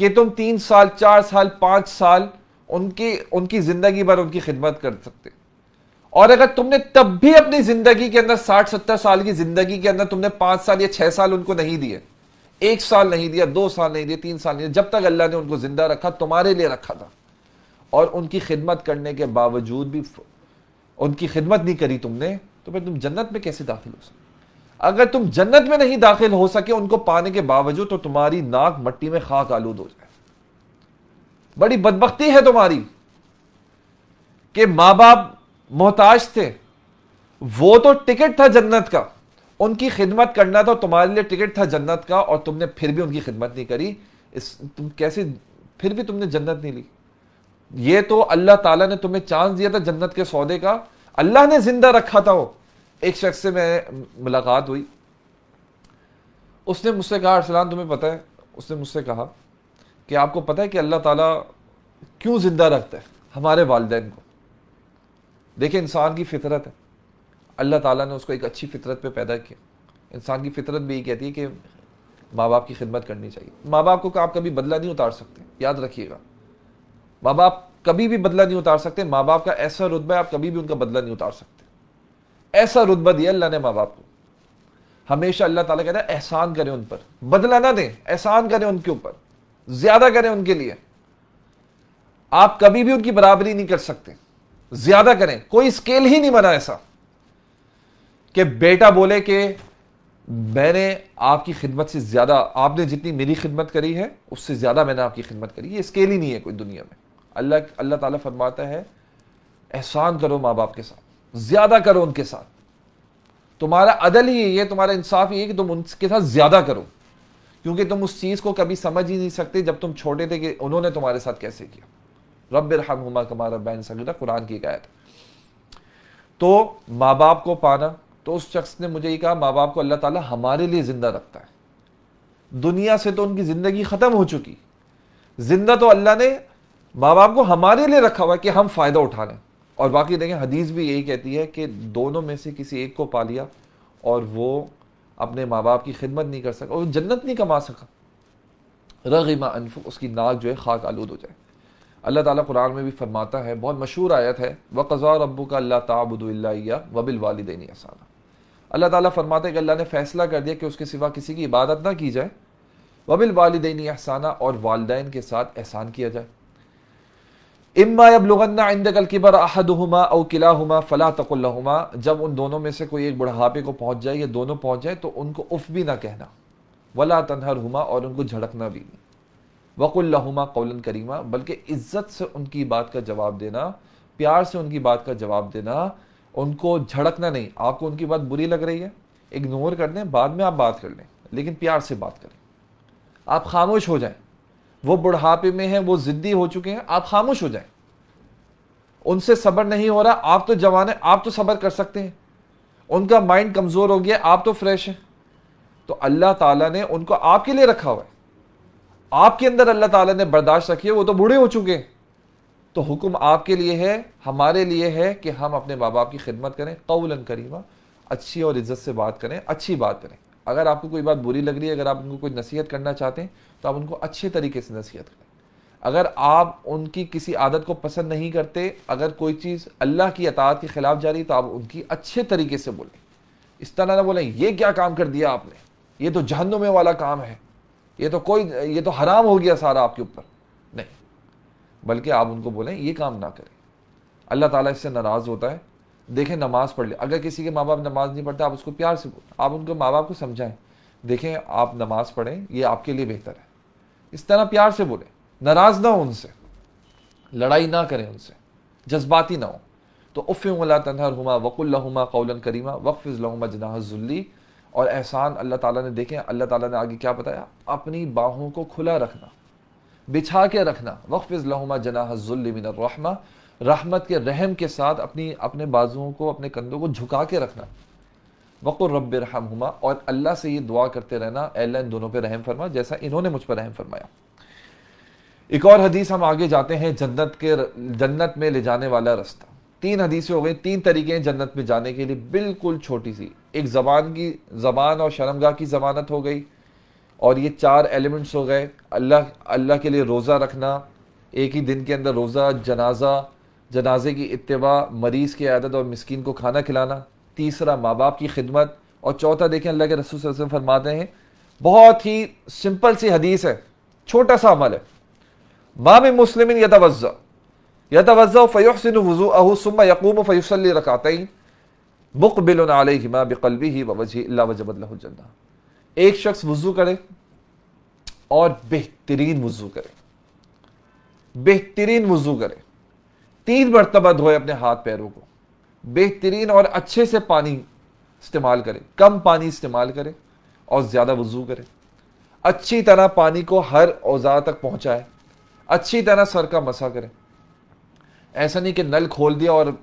कि तुम तीन साल चार साल पांच साल उनकी उनकी ज़िंदगी भर उनकी खिदमत कर सकते और अगर तुमने तब भी अपनी ज़िंदगी के अंदर साठ सत्तर साल की ज़िंदगी के अंदर तुमने पांच साल या छह साल उनको नहीं दिए एक साल नहीं दिया दो साल नहीं दिए तीन साल नहीं दिया जब तक अल्लाह ने उनको ज़िंदा रखा तुम्हारे लिए रखा था और उनकी खिदमत करने के बावजूद भी उनकी खिदमत नहीं करी तुमने तो फिर तुम जन्नत में कैसे दाखिल हो सकते अगर तुम जन्नत में नहीं दाखिल हो सके उनको पाने के बावजूद तो तुम्हारी नाक मट्टी में खाक आलूद हो जाए बड़ी बदबख्ती है तुम्हारी कि मां बाप मोहताज थे वो तो टिकट था जन्नत का उनकी खिदमत करना तो तुम्हारे लिए टिकट था जन्नत का और तुमने फिर भी उनकी खिदमत नहीं करी इस तुम कैसे फिर भी तुमने जन्नत नहीं ली ये तो अल्लाह ताला ने तुम्हें चांस दिया था जन्नत के सौदे का अल्लाह ने जिंदा रखा था वो एक शख्स से मैं मुलाकात हुई उसने मुझसे कहा अरसलान तुम्हें पता है उसने मुझसे कहा कि आपको पता है कि अल्लाह ताला क्यों ज़िंदा रखता है हमारे वालदेन को देखिए इंसान की फितरत है अल्लाह ताला ने उसको एक अच्छी फितरत पे पैदा किया इंसान की फितरत भी यही कहती है कि माँ बाप की खिदमत करनी चाहिए माँ बाप को आप कभी बदला नहीं उतार सकते याद रखिएगा माँ बाप कभी भी बदला नहीं उतार सकते माँ बाप का ऐसा रुतबा है आप कभी भी उनका बदला नहीं उतार सकते ऐसा रुतबा दिया अल्लाह ने माँ बाप को हमेशा अल्लाह ताला कह रहा है एहसान करें उन पर बदला ना दें एहसान करें उनके ऊपर ज्यादा करें उनके लिए आप कभी भी उनकी बराबरी नहीं कर सकते ज्यादा करें कोई स्केल ही नहीं बना ऐसा कि बेटा बोले कि मैंने आपकी खिदमत से ज्यादा आपने जितनी मेरी खिदमत करी है उससे ज्यादा मैंने आपकी खिदमत करी ये स्केल ही नहीं है कोई दुनिया में अल्लाह अल्लाह ताला फरमाता है एहसान करो माँ बाप के साथ ज्यादा करो उनके साथ तुम्हारा अदल ही यही है तुम्हारा इंसाफ ये है कि तुम उनके साथ ज्यादा करो क्योंकि तुम उस चीज को कभी समझ ही नहीं सकते जब तुम छोटे थे कि उन्होंने तुम्हारे साथ कैसे किया रब हुमा कमारा बैन सगीरा कुरान की गायत तो माँ बाप को पाना तो उस शख्स ने मुझे ये कहा माँ बाप को अल्लाह ताला हमारे लिए जिंदा रखता है दुनिया से तो उनकी जिंदगी खत्म हो चुकी जिंदा तो अल्लाह ने माँ बाप को हमारे लिए रखा हुआ है कि हम फायदा उठा लें और बाकी देखें हदीस भी यही कहती है कि दोनों में से किसी एक को पा लिया और वो अपने माँ बाप की खिदमत नहीं कर सका और जन्नत नहीं कमा सका रगीमा अनफु उसकी नाक जो है खाक आलूद हो जाए अल्लाह ताला कुरान में भी फरमाता है बहुत मशहूर आयत है व कज़ा रबू का अल्लाह ताबुदुल्ला वबिल वालदेनी असाना अल्लाह ताला फरमाता है कि अल्लाह ने फैसला कर दिया कि उसके सिवा किसी की इबादत ना की जाए वबिल वालदेनी अहसाना और वालदेन के साथ एहसान किया जाए इम्मा अब लगन्ना इंदकल किबर अहदहुमा और किला हुमा फ़ला तकुल्लहुमा जब उन दोनों में से कोई एक बुढ़ापे को पहुंच जाए या दोनों पहुंच जाए तो उनको उफ भी ना कहना वला तनहर हुमा और उनको झड़कना भी नहीं वकुल्लहुमा कौलन करीमा बल्कि इज्जत से उनकी बात का जवाब देना प्यार से उनकी बात का जवाब देना उनको झड़कना नहीं आपको उनकी बात बुरी लग रही है इग्नोर कर दें बाद में आप बात कर लें लेकिन प्यार से बात करें आप खामोश हो जाएं वो बुढ़ापे में है वो जिद्दी हो चुके हैं आप खामोश हो जाए उनसे सबर नहीं हो रहा आप तो जवान है आप तो सबर कर सकते हैं उनका माइंड कमज़ोर हो गया आप तो फ्रेश हैं तो अल्लाह ताला ने उनको आपके लिए रखा हुआ है आपके अंदर अल्लाह ताला ने बर्दाश्त रखी है वो तो बूढ़े हो चुके हैं तो हुक्म आपके लिए है हमारे लिए है कि हम अपने माँ बाप की खिदमत करें कौलन करीमा अच्छी और इज्जत से बात करें अच्छी बात करें अगर आपको कोई बात बुरी लग रही है अगर आप उनको कोई नसीहत करना चाहते हैं तो आप उनको अच्छे तरीके से नसीहत करें अगर आप उनकी किसी आदत को पसंद नहीं करते अगर कोई चीज़ अल्लाह की अतात के ख़िलाफ़ जा रही तो आप उनकी अच्छे तरीके से बोलें इस तरह ना बोलें ये क्या काम कर दिया आपने ये तो जहनुमे वाला काम है ये तो कोई ये तो हराम हो गया सारा आपके ऊपर नहीं बल्कि आप उनको बोलें ये काम ना करें अल्लाह ताला इससे नाराज़ होता है देखें नमाज़ पढ़ ले अगर किसी के माँ बाप नमाज़ नहीं पढ़ते आप उसको प्यार से बोलें आप उनके माँ बाप को समझाएं देखें आप नमाज़ पढ़ें ये आपके लिए बेहतर है इस तरह प्यार से बोले नाराज ना हो उनसे लड़ाई ना करें उनसे जज्बाती ना हो तो उफ़ला तनहरुमा वक़ुल्लहुमा कौलन करीमा वक़फ़िज़लहुमा जनाजुल्ली और एहसान अल्लाह ताला ने देखें अल्लाह ताला ने आगे क्या बताया अपनी बाहों को खुला रखना बिछा के रखना वक़फ़िज़लहुमा जनाजुल्लिमिनरमा रहमत के रहम के साथ अपनी अपने बाजुओं को अपने कंधों को झुका के रखना वक़ुर रब रहम और अल्लाह से ये दुआ करते रहना अल्लाह इन दोनों पर रहम फरमा जैसा इन्होंने मुझ पर रहम फरमाया एक और हदीस हम आगे जाते हैं जन्नत के जन्नत में ले जाने वाला रास्ता तीन हदीसें हो गई तीन तरीके हैं जन्नत में जाने के लिए बिल्कुल छोटी सी एक ज़बान की ज़बान और शर्मगा की ज़मानत हो गई और ये चार एलिमेंट्स हो गए अल्लाह अल्लाह के लिए रोज़ा रखना एक ही दिन के अंदर रोज़ा जनाजा जनाजे की इतवा मरीज़ की आदत और मस्किन को खाना खिलाना तीसरा माँ बाप की खिदमत और चौथा देखें अल्लाह के रसूल वसम फरमाते हैं बहुत ही सिंपल सी हदीस है छोटा सा अमल है माँ में मुस्लिम यतवज़ा यतवज़ा फ़ैसिन वज़ू अहू सुम यकूम फ़ैसल रखातई मुकबिल आलिमा बिकलबी ही वजबल्ला एक शख्स वज़ू करे और बेहतरीन वज़ू करे बेहतरीन वज़ू करे तीन मरतबा धोए अपने हाथ पैरों को बेहतरीन और अच्छे से पानी इस्तेमाल करें कम पानी इस्तेमाल करें और ज़्यादा वज़ू करें अच्छी तरह पानी को हर औज़ार तक पहुँचाएँ अच्छी तरह सर का मसा करें ऐसा नहीं कि नल खोल दिया और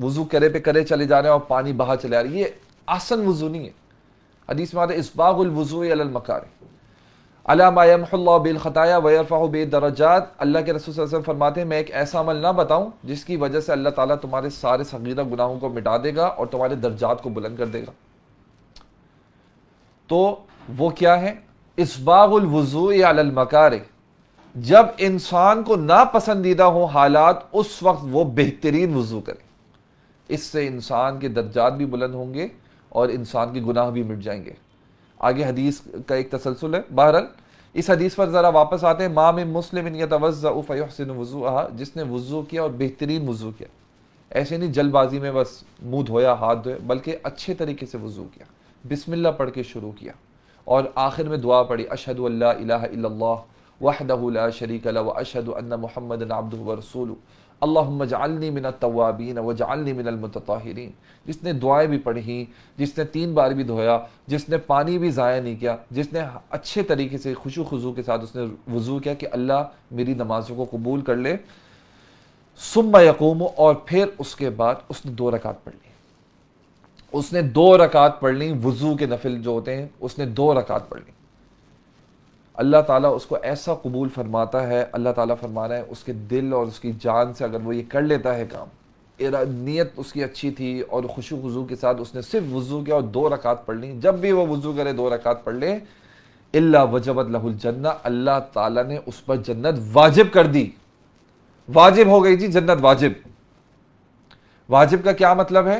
वज़ू करे पे करे चले जा रहे हैं और पानी बाहर चले आ रही है आसन वज़ू नहीं है हदीस मारे इसबागुल वज़ू अलमकार अलामायमबिलखताया वरफ़ा दराजात अल्लाह के रसूल फरमाते हैं मैं एक ऐसा अमल ना बताऊं जिसकी वजह से अल्लाह ताला तुम्हारे सारे संगीदा गुनाहों को मिटा देगा और तुम्हारे दर्जात को बुलंद कर देगा तो वो क्या है बागुलवजू अलमकार जब इंसान को नापसंदीदा हो हालात उस वक्त वो बेहतरीन वज़ू करें इससे इंसान के दर्जात भी बुलंद होंगे और इंसान के गुनाह भी मिट जाएंगे आगे हदीस का एक तसलसल है बहरहाल इस हदीस पर ज़रा वापस आते हैं माम मुस्लिम तवज़ाफ़िन वज़ू आ जिसने वज़ू किया और बेहतरीन वज़ू किया ऐसे नहीं जल्दबाजी में बस मुँह धोया हाथ धोया बल्कि अच्छे तरीके से वज़ू किया बिसमिल्ला पढ़ के शुरू किया और आखिर में दुआ पढ़ी अशद अल्लाह वाहद शरीक व अशद अन्न महमद अब्द रसूल अल्लाह मजालनी मिन तवाबीन वजालनी मिनमतरीन जिसने दुआएं भी पढ़ी जिसने तीन बार भी धोया जिसने पानी भी ज़ाया नहीं किया जिसने अच्छे तरीके से खुशू खजू के साथ उसने वज़ू किया कि अल्लाह मेरी नमाज़ों को कबूल कर ले सुम यकूम और फिर उसके बाद उसने दो रकात पढ़ ली उसने दो रकात पढ़ ली वज़ू के नफिल जो होते हैं उसने दो रकात पढ़ ली अल्लाह ताला उसको ऐसा कबूल फरमाता है अल्लाह ताला रहा है उसके दिल और उसकी जान से अगर वो ये कर लेता है काम नीयत उसकी अच्छी थी और खुशू खुजू के साथ उसने सिर्फ वज़ू किया और दो रकात पढ़ ली जब भी वो वज़ू करे दो रकात पढ़ ले अल्ला वजबत लहुल जन्ना अल्लाह ताला ने उस पर जन्नत वाजिब कर दी वाजिब हो गई जी जन्नत वाजिब वाजिब का क्या मतलब है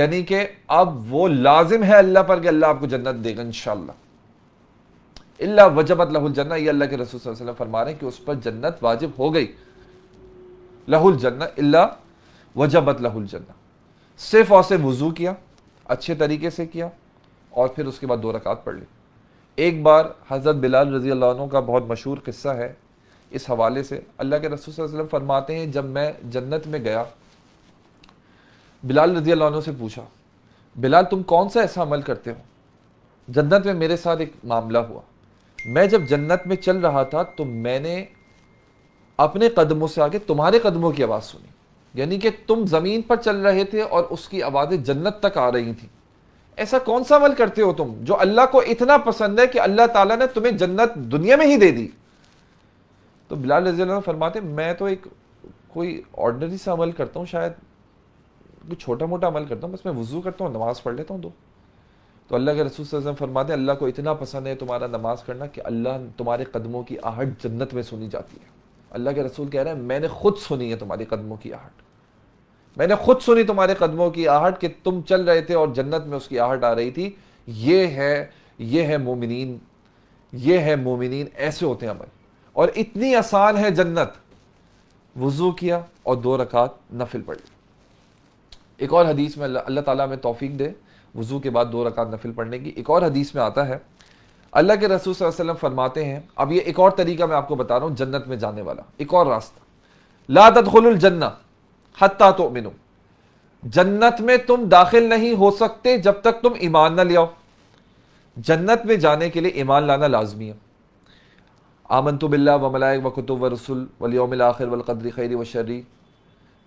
यानी कि अब वो लाजिम है अल्लाह पर कि अल्लाह आपको जन्नत देगा इन अल्ला वजबत लहुल जन्ना ये अल्लाह के रसूल वसल्लम फरमा रहे हैं कि उस पर जन्नत वाजिब हो गई लहुल जन्ना अल्ला वजबत लहुल जन्ना सिर्फ और सिर्फ वज़ू किया अच्छे तरीके से किया और फिर उसके बाद दो रकात पढ़ ली एक बार हज़रत बिलाल रजी अल्लाह का बहुत मशहूर किस्सा है इस हवाले से अल्लाह के रसूल वसल्लम फरमाते हैं जब मैं जन्नत में गया बिलाल रजी अल्लाह से पूछा बिलाल तुम कौन सा ऐसा अमल करते हो जन्नत में मेरे साथ एक मामला हुआ मैं जब जन्नत में चल रहा था तो मैंने अपने कदमों से आके तुम्हारे कदमों की आवाज़ सुनी यानी कि तुम ज़मीन पर चल रहे थे और उसकी आवाज़ें जन्नत तक आ रही थी ऐसा कौन सा अमल करते हो तुम जो अल्लाह को इतना पसंद है कि अल्लाह ताला ने तुम्हें जन्नत दुनिया में ही दे दी तो बिलाल रजी फरमाते मैं तो एक कोई ऑर्डनरी सा अमल करता हूँ शायद कोई छोटा मोटा अमल करता हूँ बस मैं वज़ू करता हूँ नमाज़ पढ़ लेता हूँ दो तो अल्लाह के रसूल वसम फरमाते अल्लाह को इतना पसंद है तुम्हारा नमाज करना कि अल्लाह तुम्हारे कदमों की आहट जन्नत में सुनी जाती है अल्लाह के रसूल कह रहे हैं मैंने खुद सुनी है तुम्हारे कदमों की आहट मैंने खुद सुनी तुम्हारे कदमों की आहट कि तुम चल रहे थे और जन्नत में उसकी आहट आ रही थी ये है ये है मोमिन ये है मोमिन ऐसे होते हैं अमल और इतनी आसान है जन्नत वज़ू किया और दो रकात नफिल पड़ एक और हदीस में अल्लाह ताला में तौफीक दे वज़ू के बाद दो रकात नफिल पढ़ने की एक और हदीस में आता है अल्लाह के रसूल वसल्लम फरमाते हैं अब ये एक और तरीका मैं आपको बता रहा हूं जन्नत में जाने वाला एक और रास्ता ला तदखलजन्ना हत्ता तो जन्नत में तुम दाखिल नहीं हो सकते जब तक तुम ईमान ना ले आओ जन्नत में जाने के लिए ईमान लाना लाजमी है आमन तो बिल्ला वमलाय व कुतुब व रसुल वलियोम आखिर वलकदरी खैरी व शर्री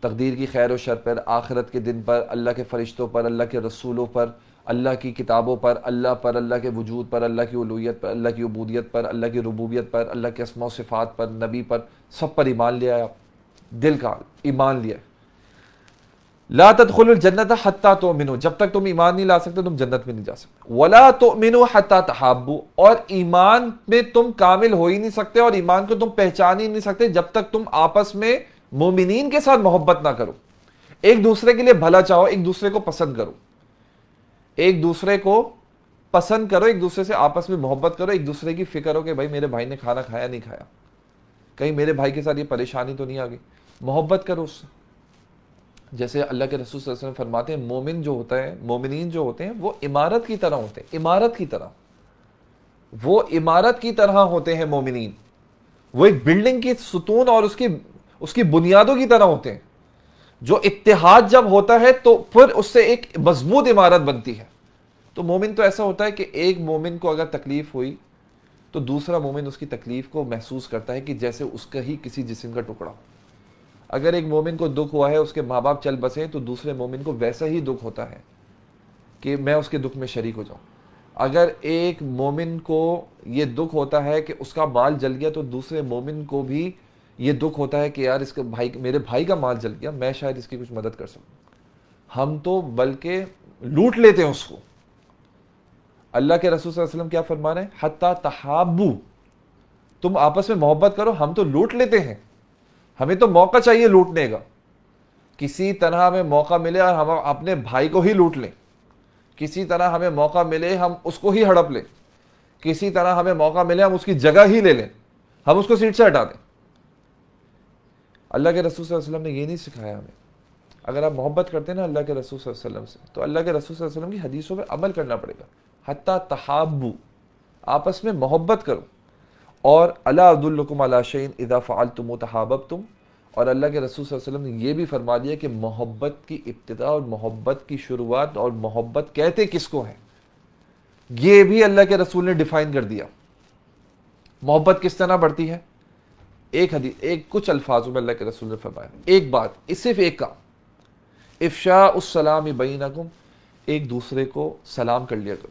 तकदीर की खैर व शर पर आखिरत के दिन पर अल्लाह के फ़रिश्तों पर अल्लाह के रसूलों पर अल्लाह की किताबों पर अल्लाह पर अल्लाह के वजूद पर अल्लाह की उलूयत पर अल्लाह की अबूदियत पर अल्लाह की रबूबियत पर अल्लाह के असमा सिफ़ात पर नबी पर सब पर ईमान ले आया दिल का ईमान लिया ला तदखलजन्नत हत्ता तो मिनो जब तक तुम ईमान नहीं ला सकते तुम जन्नत में नहीं जा सकते वला तो मिनो हत्ता तहाबू और ईमान में तुम कामिल हो ही नहीं सकते और ईमान को तुम पहचान ही नहीं सकते जब तक तुम आपस में मोमिन के साथ मोहब्बत ना करो एक दूसरे के लिए भला चाहो एक दूसरे को पसंद करो एक दूसरे को पसंद करो एक दूसरे से आपस में मोहब्बत करो एक दूसरे की फिक्र हो कि भाई मेरे भाई ने खाना खाया नहीं खाया कहीं मेरे भाई के साथ ये परेशानी तो नहीं आ गई मोहब्बत करो उससे जैसे अल्लाह के रसूल वसल्लम फरमाते हैं मोमिन जो होता है मोमिन जो होते हैं वो इमारत की तरह होते हैं इमारत की तरह वो इमारत की तरह होते हैं मोमिन वो एक बिल्डिंग की सुतून और उसकी उसकी बुनियादों की तरह होते हैं जो इतिहाद जब होता है तो फिर उससे एक मजबूत इमारत बनती है तो मोमिन तो ऐसा होता है कि एक मोमिन को अगर तकलीफ हुई तो दूसरा मोमिन उसकी तकलीफ को महसूस करता है कि जैसे उसका ही किसी जिसम का टुकड़ा हो अगर एक मोमिन को दुख हुआ है उसके माँ बाप चल बसे तो दूसरे मोमिन को वैसा ही दुख होता है कि मैं उसके दुख में शरीक हो जाऊँ अगर एक मोमिन को ये दुख होता है कि उसका माल जल गया तो दूसरे मोमिन को भी ये दुख होता है कि यार इसके भाई मेरे भाई का माल जल गया मैं शायद इसकी कुछ मदद कर सकूं हम तो बल्कि लूट लेते हैं उसको अल्लाह के रसूल वसल्लम क्या फरमा रहे हैं हत्ता तहाबू तुम आपस में मोहब्बत करो हम तो लूट लेते हैं हमें तो मौका चाहिए लूटने का किसी तरह हमें मौका मिले और हम अपने भाई को ही लूट लें किसी तरह हमें मौका मिले हम उसको ही हड़प लें किसी तरह हमें मौका मिले हम उसकी जगह ही ले लें हम उसको सीट से हटा दें अल्लाह के रसूल वसल्लम ने ये नहीं सिखाया हमें अगर आप मोहब्बत करते हैं ना अल्लाह के रसूल वसल्लम से तो अल्लाह के रसूल वसल्लम की हदीसों पर अमल करना पड़ेगा हती तहाबू आपस में मोहब्बत करो और अला अब्दुल्लकुम अला शैन इदा फ़ाल तुम तहाबब तुम और अल्लाह के रसूल वसल्लम ने यह भी फरमा दिया कि मोहब्बत की इब्तदा और मोहब्बत की शुरुआत और मोहब्बत कहते किसको है ये भी अल्लाह के रसूल ने डिफ़ाइन कर दिया मोहब्बत किस तरह बढ़ती है एक हदीस एक कुछ अल्फाजों में अल्लाह के रसूल ने फरमाया एक बात सिर्फ एक काम इफ्शा उससलाम बैनकुम एक दूसरे को सलाम कर लिया करो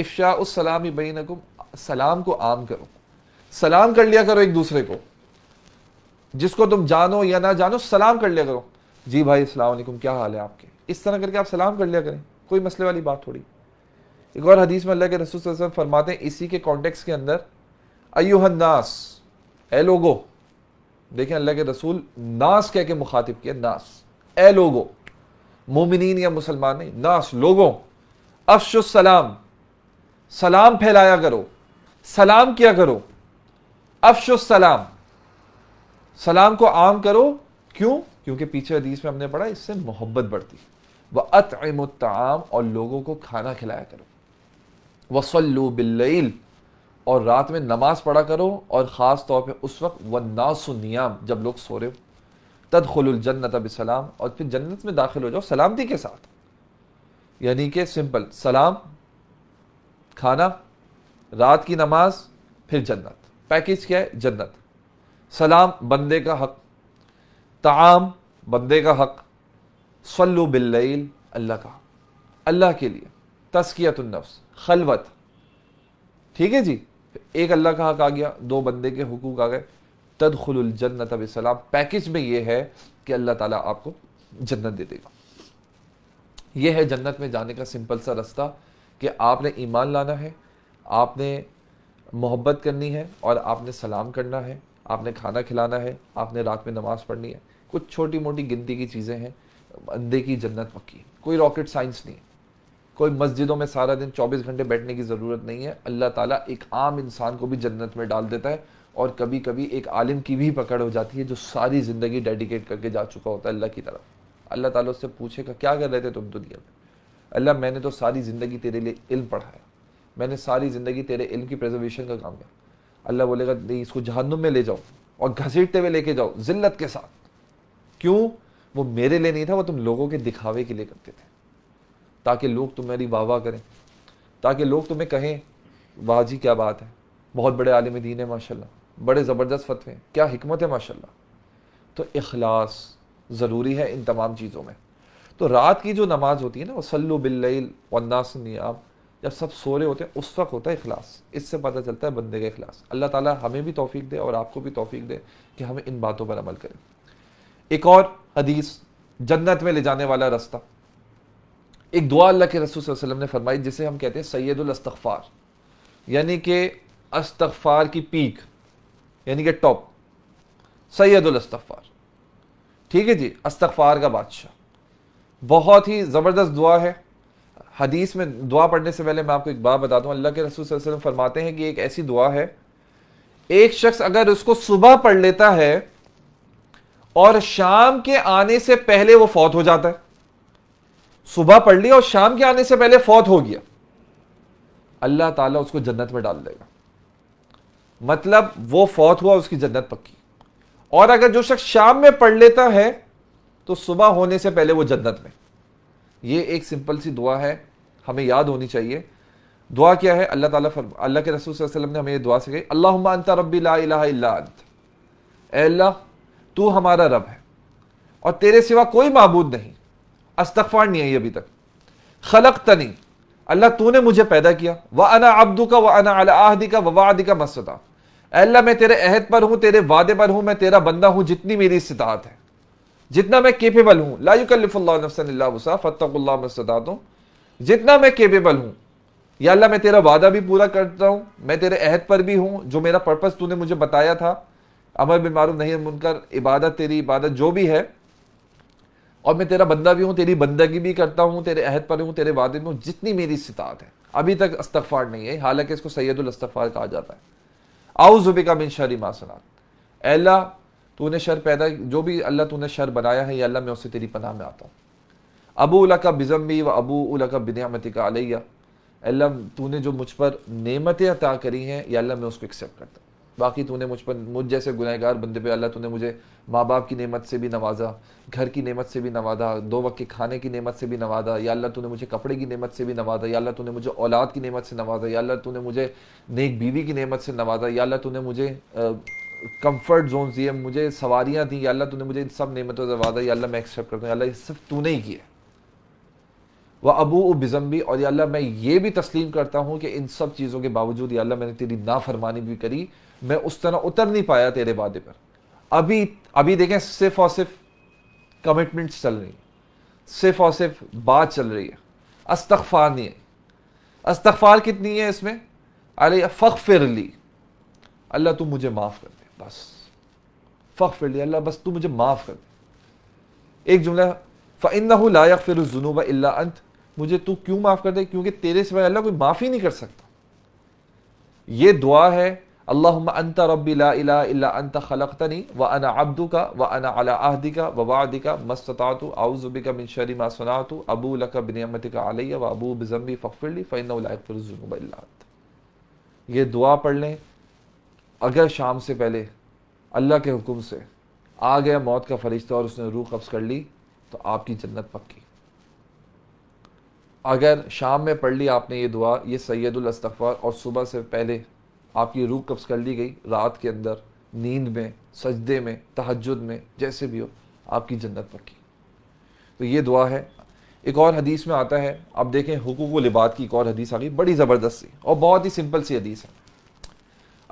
इफ्शा उससलाम बैनकुम सलाम को आम करो सलाम कर लिया करो एक दूसरे को जिसको तुम जानो या ना जानो सलाम कर लिया करो जी भाई अलैक्म क्या हाल है आपके इस तरह करके आप सलाम कर लिया करें कोई मसले वाली बात थोड़ी एक और हदीस में अल्लाह के रसूल फरमाते हैं इसी के कॉन्टेक्स के अंदर अयुहन्नास ए लोगो देखें अल्लाह के रसूल नास कह के मुखातिब किया नास ए लोगो मोमिन या मुसलमान नहीं नास लोगों अफशुसलाम सलाम फैलाया करो सलाम किया करो अफशुसलाम सलाम को आम करो क्यों क्योंकि पीछे हदीस में हमने पढ़ा इससे मोहब्बत बढ़ती वह अतम और लोगों को खाना खिलाया करो वसल्लू बिल्लईल और रात में नमाज पढ़ा करो और ख़ास तौर पे उस वक्त व वन्नासनियाम जब लोग सो रहे हो तदखलजन्नत सलाम और फिर जन्नत में दाखिल हो जाओ सलामती के साथ यानी कि सिंपल सलाम खाना रात की नमाज फिर जन्नत पैकेज क्या है जन्नत सलाम बंदे का हक तमाम बंदे का हक सल्लु बिल्लैल अल्लाह का अल्लाह के लिए तस्कियतुलनफ्स खलवत ठीक है जी एक अल्लाह का हक आ गया दो बंदे के हुकूक आ गए तद तदखलजन्नत सलाम पैकेज में ये है कि अल्लाह ताला आपको जन्नत दे देगा ये है जन्नत में जाने का सिंपल सा रास्ता कि आपने ईमान लाना है आपने मोहब्बत करनी है और आपने सलाम करना है आपने खाना खिलाना है आपने रात में नमाज़ पढ़नी है कुछ छोटी मोटी गिनती की चीज़ें हैं बंदे की जन्नत पक्की कोई रॉकेट साइंस नहीं है कोई मस्जिदों में सारा दिन 24 घंटे बैठने की ज़रूरत नहीं है अल्लाह ताला एक आम इंसान को भी जन्नत में डाल देता है और कभी कभी एक आलिम की भी पकड़ हो जाती है जो सारी ज़िंदगी डेडिकेट करके जा चुका होता है अल्लाह की तरफ अल्लाह ताला उससे पूछेगा क्या कर रहे थे तुम दुनिया में अल्लाह मैंने तो सारी ज़िंदगी तेरे लिए इल्म पढ़ाया मैंने सारी ज़िंदगी तेरे इल्म की प्रिजर्वेशन का काम किया अल्लाह बोलेगा नहीं इसको जहनुम में ले जाओ और घसीटते हुए लेके जाओ जिल्लत के साथ क्यों वो मेरे लिए नहीं था वो तुम लोगों के दिखावे के लिए करते थे ताकि लोग तुम्हारी वाह वाह करें ताकि लोग तुम्हें कहें वाह जी क्या बात है बहुत बड़े आलिम दीन है माशाल्लाह बड़े ज़बरदस्त फतवे क्या हमत है माशाल्लाह तो अखलास ज़रूरी है इन तमाम चीज़ों में तो रात की जो नमाज़ होती है ना वसल्लु बिल्लैल वन्नास नियाम जब सब सो रहे होते हैं उस वक्त होता है अखलास इससे पता चलता है बंदे का इखलास अल्लाह ताला हमें भी तौफीक दे और आपको भी तोफ़ी दे कि हमें इन बातों पर अमल करें एक और हदीस जन्नत में ले जाने वाला रास्ता एक दुआ अल्लाह के रसूल वसल्लम ने फरमाई जिसे हम कहते हैं सैदुलस्तफ़ार यानी कि अस्तफ़ार की पीक यानी कि टॉप सैदुलस्तफ़ार ठीक है जी अस्तफ़ार का बादशाह बहुत ही ज़बरदस्त दुआ है हदीस में दुआ पढ़ने से पहले मैं आपको एक बात बताता हूँ अल्लाह के रसूल वसल्लम फरमाते हैं कि एक ऐसी दुआ है एक शख्स अगर उसको सुबह पढ़ लेता है और शाम के आने से पहले वो फौत हो जाता है सुबह पढ़ लिया और शाम के आने से पहले फौत हो गया अल्लाह ताला उसको जन्नत में डाल देगा मतलब वो फौत हुआ उसकी जन्नत पक्की और अगर जो शख्स शाम में पढ़ लेता है तो सुबह होने से पहले वो जन्नत में ये एक सिंपल सी दुआ है हमें याद होनी चाहिए दुआ क्या है अल्लाह ताला फर अल्लाह के रसूल वसल्लम ने हमें ये दुआ सिखाई अल्लाह अंता रब्बी ला इलाहा इल्ला अंत अल्लाह तू हमारा रब है और तेरे सिवा कोई मबूद नहीं अस्तफार नहीं आई अभी तक खलक तनी अल्लाह तूने मुझे पैदा किया वह अना अब्दू का वह अना अलादी का वादी का मसदा अल्लाह मैं तेरे अहद पर हूँ तेरे वादे पर हूँ मैं तेरा बंदा हूँ जितनी मेरी इस्तात है जितना मैं केपेबल हूँ लाकल्ला फ़तल्ला हूँ जितना मैं केपेबल हूँ या अल्लाह मैं तेरा वादा भी पूरा करता हूँ मैं तेरे अहद पर भी हूँ जो मेरा पर्पज़ तूने मुझे बताया था अमर बिन नहीं मुनकर इबादत तेरी इबादत जो भी है और मैं तेरा बंदा भी हूँ तेरी बंदगी भी करता हूँ तेरे अहद पर हूँ तेरे वादे में हूँ जितनी मेरी सितात है अभी तक अस्तफ़ार नहीं है हालांकि इसको सैदुल अस्तफ़ार कहा जाता है आउ जुबिका बिन शरी मासनात अल्लाह तूने शर पैदा जो भी अल्लाह तूने शर बनाया है या अल्लाह मैं उससे तेरी पनाह में आता हूँ अबू उला का बिजम्बी व अबू उला का बिनमती का अलैया अल्लाह तूने जो मुझ पर नेमतें अता करी हैं ये अल्लाह मैं उसको एक्सेप्ट करता हूँ बाकी तूने मुझ पर मुझ जैसे गुनहगार बंदे पे अल्लाह तूने मुझे माँ बाप की नेमत से भी नवाजा घर की नेमत से भी नवाजा दो वक्त के खाने की नेमत से भी नवाजा या अल्लाह तूने मुझे कपड़े की नेमत से भी नवाजा या अल्लाह तूने मुझे औलाद की नेमत से नवाजा या अल्लाह तूने मुझे नेक बीवी की नेमत से नवाजा या अल्लाह तूने मुझे कंफर्ट जोन दिए मुझे सवारियाँ दी या अल्लाह तूने मुझे इन सब नेमतों से नवाजा या अल्लाह मैं एक्सेप्ट करता हूँ अल्लाह ये सिर्फ तूने ही किया व अबू भी और अल्लाह मैं ये भी तस्लीम करता हूँ कि इन सब चीज़ों के बावजूद अल्लाह मैंने तेरी नाफरमानी भी करी मैं उस तरह उतर नहीं पाया तेरे वादे पर अभी अभी देखें सिर्फ और सिर्फ कमिटमेंट्स चल रही है सिर्फ और सिर्फ बात चल रही है अस्तफार नहीं है अस्तफार कितनी है इसमें अरे फ़ख फिर ली अल्लाह तू मुझे माफ़ कर दे बस फ़ख फिर ली अल्लाह बस तू मुझे माफ़ कर दे एक जुमला फ़िन लायक फिर जुनूब अल्ला अंत मुझे तू क्यों माफ़ कर दे क्योंकि तेरे सिवाय अल्लाह कोई माफ़ ही नहीं कर सकता ये दुआ है अल्लाह अंत रबीला अंत खलकतनी व अना अब्दू का व अना अला आहदी का वबादी का मस्ततातु आउज़ुबी का मिनशरी मासनातु अबू लक बिनमत का आलिया व अबू बजम्बी फ़फ़िली फ़ैनफ़ुलजुनबात ये दुआ पढ़ लें अगर शाम से पहले अल्लाह के हुक्म से आ गया मौत का फरिश्ता और उसने रूह कब्ज़ कर ली तो आपकी जन्नत पक्की अगर शाम में पढ़ ली आपने ये दुआ ये सैदुल अस्तफ़ार और सुबह से पहले आपकी रूह कब्ज़ कर ली गई रात के अंदर नींद में सजदे में तहजद में जैसे भी हो आपकी जन्नत पक्की तो ये दुआ है एक और हदीस में आता है आप देखें हकूक लिबात की एक और हदीस आ गई बड़ी ज़बरदस्त सी और बहुत ही सिंपल सी हदीस है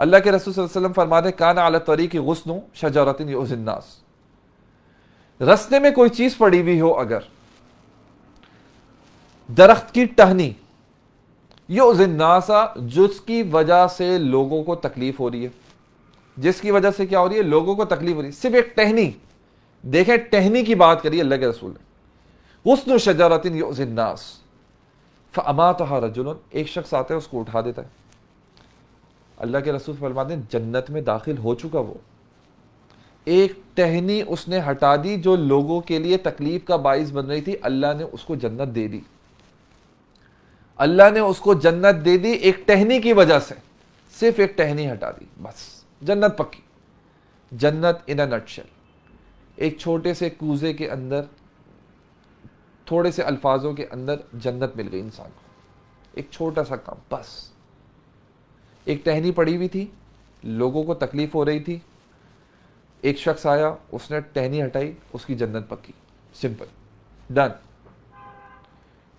अल्लाह के रसूल वसल्लम फरमाते कान अला तरीक गसनु शजारतिन योजन्नास रस्ते में कोई चीज़ पड़ी हुई हो अगर दरख्त की टहनी यो जिन्नासा जिसकी वजह से लोगों को तकलीफ हो रही है जिसकी वजह से क्या हो रही है लोगों को तकलीफ हो रही है सिर्फ एक टहनी देखें टहनी की बात करिए अल्लाह के रसूल ने हसन शजारतिन यो जिन्नास फमा तो रजुल एक शख्स आता है उसको उठा देता है अल्लाह के रसूल फरमाते हैं जन्नत में दाखिल हो चुका वो एक टहनी उसने हटा दी जो लोगों के लिए तकलीफ का बायस बन रही थी अल्लाह ने उसको जन्नत दे दी अल्लाह ने उसको जन्नत दे दी एक टहनी की वजह से सिर्फ एक टहनी हटा दी बस जन्नत पक्की जन्नत इन अ नटशल एक छोटे से कूजे के अंदर थोड़े से अल्फाजों के अंदर जन्नत मिल गई इंसान को एक छोटा सा काम बस एक टहनी पड़ी हुई थी लोगों को तकलीफ हो रही थी एक शख्स आया उसने टहनी हटाई उसकी जन्नत पक्की सिंपल डन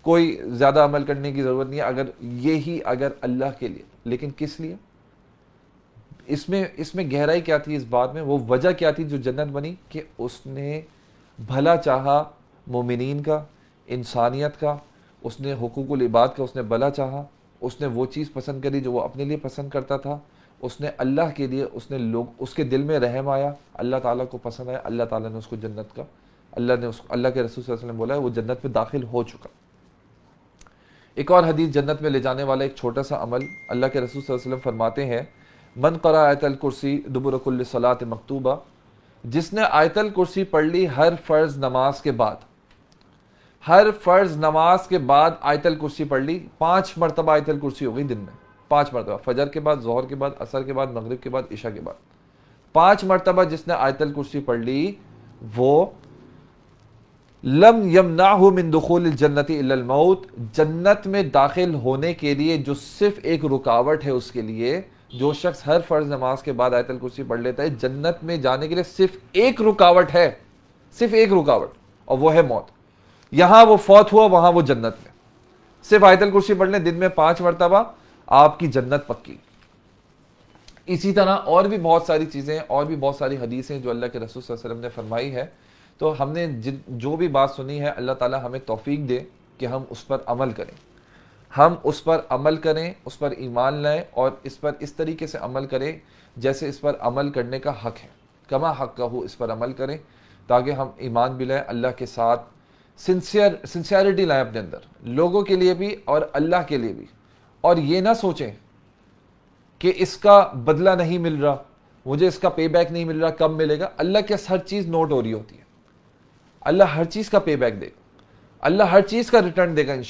कोई ज़्यादा अमल करने की ज़रूरत नहीं है अगर ये ही अगर अल्लाह के लिए लेकिन किस लिए इसमें इसमें गहराई क्या थी इस बात में वो वजह क्या थी जो जन्नत बनी कि उसने भला चाहा मोमिन का इंसानियत का उसने हकूक इबाद का उसने भला चाहा उसने वो चीज़ पसंद करी जो वो अपने लिए पसंद करता था उसने अल्लाह के लिए उसने लोग उसके दिल में रहम आया अल्लाह ताला को पसंद आया अल्लाह ताला ने उसको जन्नत का अल्लाह ने उसको अल्लाह के रसूल वसल्लम बोला है वो जन्नत में दाखिल हो चुका एक और हदीस जन्नत में ले जाने वाला एक छोटा सा अमल अल्लाह के रसूल वसल्लम फरमाते हैं मन करा आयतल कुर्सी दुबरकुल्ल सलात मकतूबा जिसने आयतल कुर्सी पढ़ ली हर फ़र्ज़ नमाज के बाद हर फ़र्ज़ नमाज के बाद आयतल कुर्सी पढ़ ली पांच मरतबा आयतल कुर्सी हो गई दिन में पांच मरतबा फजर के बाद जहर के बाद असर के बाद मगरब के बाद ईशा के बाद पांच मरतबा जिसने आयतल कुर्सी पढ़ ली वो लम यमना मिन दखुल जन्नति मऊत जन्नत में दाखिल होने के लिए जो सिर्फ एक रुकावट है उसके लिए जो शख्स हर फर्ज नमाज के बाद आयतल कुर्सी पढ़ लेता है जन्नत में जाने के लिए सिर्फ एक रुकावट है सिर्फ एक रुकावट और वह है मौत यहां वो फौत हुआ वहां वो जन्नत में सिर्फ आयतल कुर्सी पढ़ लें दिन में पांच मरतबा आपकी जन्नत पक्की इसी तरह और भी बहुत सारी चीज़ें और भी बहुत सारी हदीसें जो अल्लाह के रसूल वसलम ने फरमाई है तो हमने जिन जो भी बात सुनी है अल्लाह ताला हमें तौफीक दे कि हम उस पर अमल करें हम उस पर अमल करें उस पर ईमान लाएं और इस पर इस तरीके से अमल करें जैसे इस पर अमल करने का हक़ है कमा हक़ का हो इस पर अमल करें ताकि हम ईमान भी लाएँ अल्लाह के साथ सिंसियर सिंसियरिटी लाएँ अपने अंदर लोगों के लिए भी और अल्लाह के लिए भी और ये ना सोचें कि इसका बदला नहीं मिल रहा मुझे इसका पे बैक नहीं मिल रहा कब मिलेगा अल्लाह के हर चीज़ नोट हो रही होती है अल्लाह हर चीज़ का पे बैक देगा अल्लाह हर चीज़ का रिटर्न देगा इन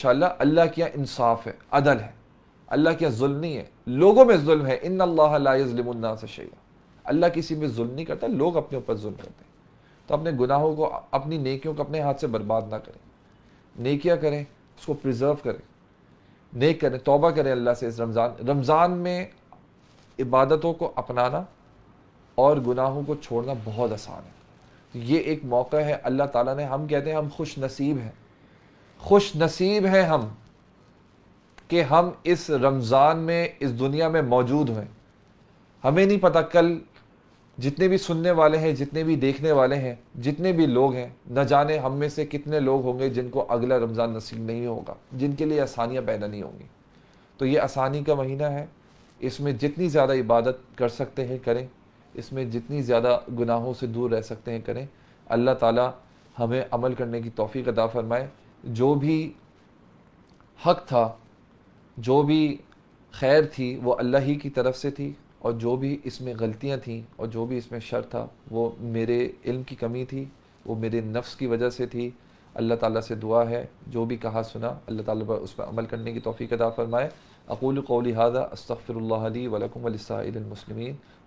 अल्लाह क्या इंसाफ है अदल है अल्लाह क्या जुल्म नहीं है लोगों में जुल्म है इन अल्लाह से शैया अल्लाह किसी में जुल्म नहीं करता लोग अपने ऊपर जुल्म करते हैं तो अपने गुनाहों को अपनी नेकियों को अपने हाथ से बर्बाद ना करें नेकियां करें उसको प्रिजर्व करें नेक करें तोबा करें अल्लाह से इस रमज़ान रमज़ान में इबादतों को अपनाना और गुनाहों को छोड़ना बहुत आसान है तो ये एक मौका है अल्लाह ताला ने हम कहते हैं हम खुश नसीब हैं खुश नसीब हैं हम कि हम इस रमज़ान में इस दुनिया में मौजूद हैं हमें नहीं पता कल जितने भी सुनने वाले हैं जितने भी देखने वाले हैं जितने भी लोग हैं न जाने हम में से कितने लोग होंगे जिनको अगला रमज़ान नसीब नहीं होगा जिनके लिए आसानियाँ पैदा नहीं होंगी तो ये आसानी का महीना है इसमें जितनी ज़्यादा इबादत कर सकते हैं करें इसमें जितनी ज़्यादा गुनाहों से दूर रह सकते हैं करें अल्लाह ताला हमें अमल करने की तोफ़ी अदा फ़रमाए जो भी हक था जो भी खैर थी वो अल्लाह ही की तरफ से थी और जो भी इसमें गलतियाँ थीं और जो भी इसमें शर था वो मेरे इल्म की कमी थी वो मेरे नफ्स की वजह से थी अल्लाह ताला से दुआ है जो भी कहा सुना अल्लाह ताला पर उस पर अमल करने की तोफ़ी अदा फ़रमाए अकूल कौली हादा अस्तफ़िरल्ली वलकम वसाइलमसलिमिन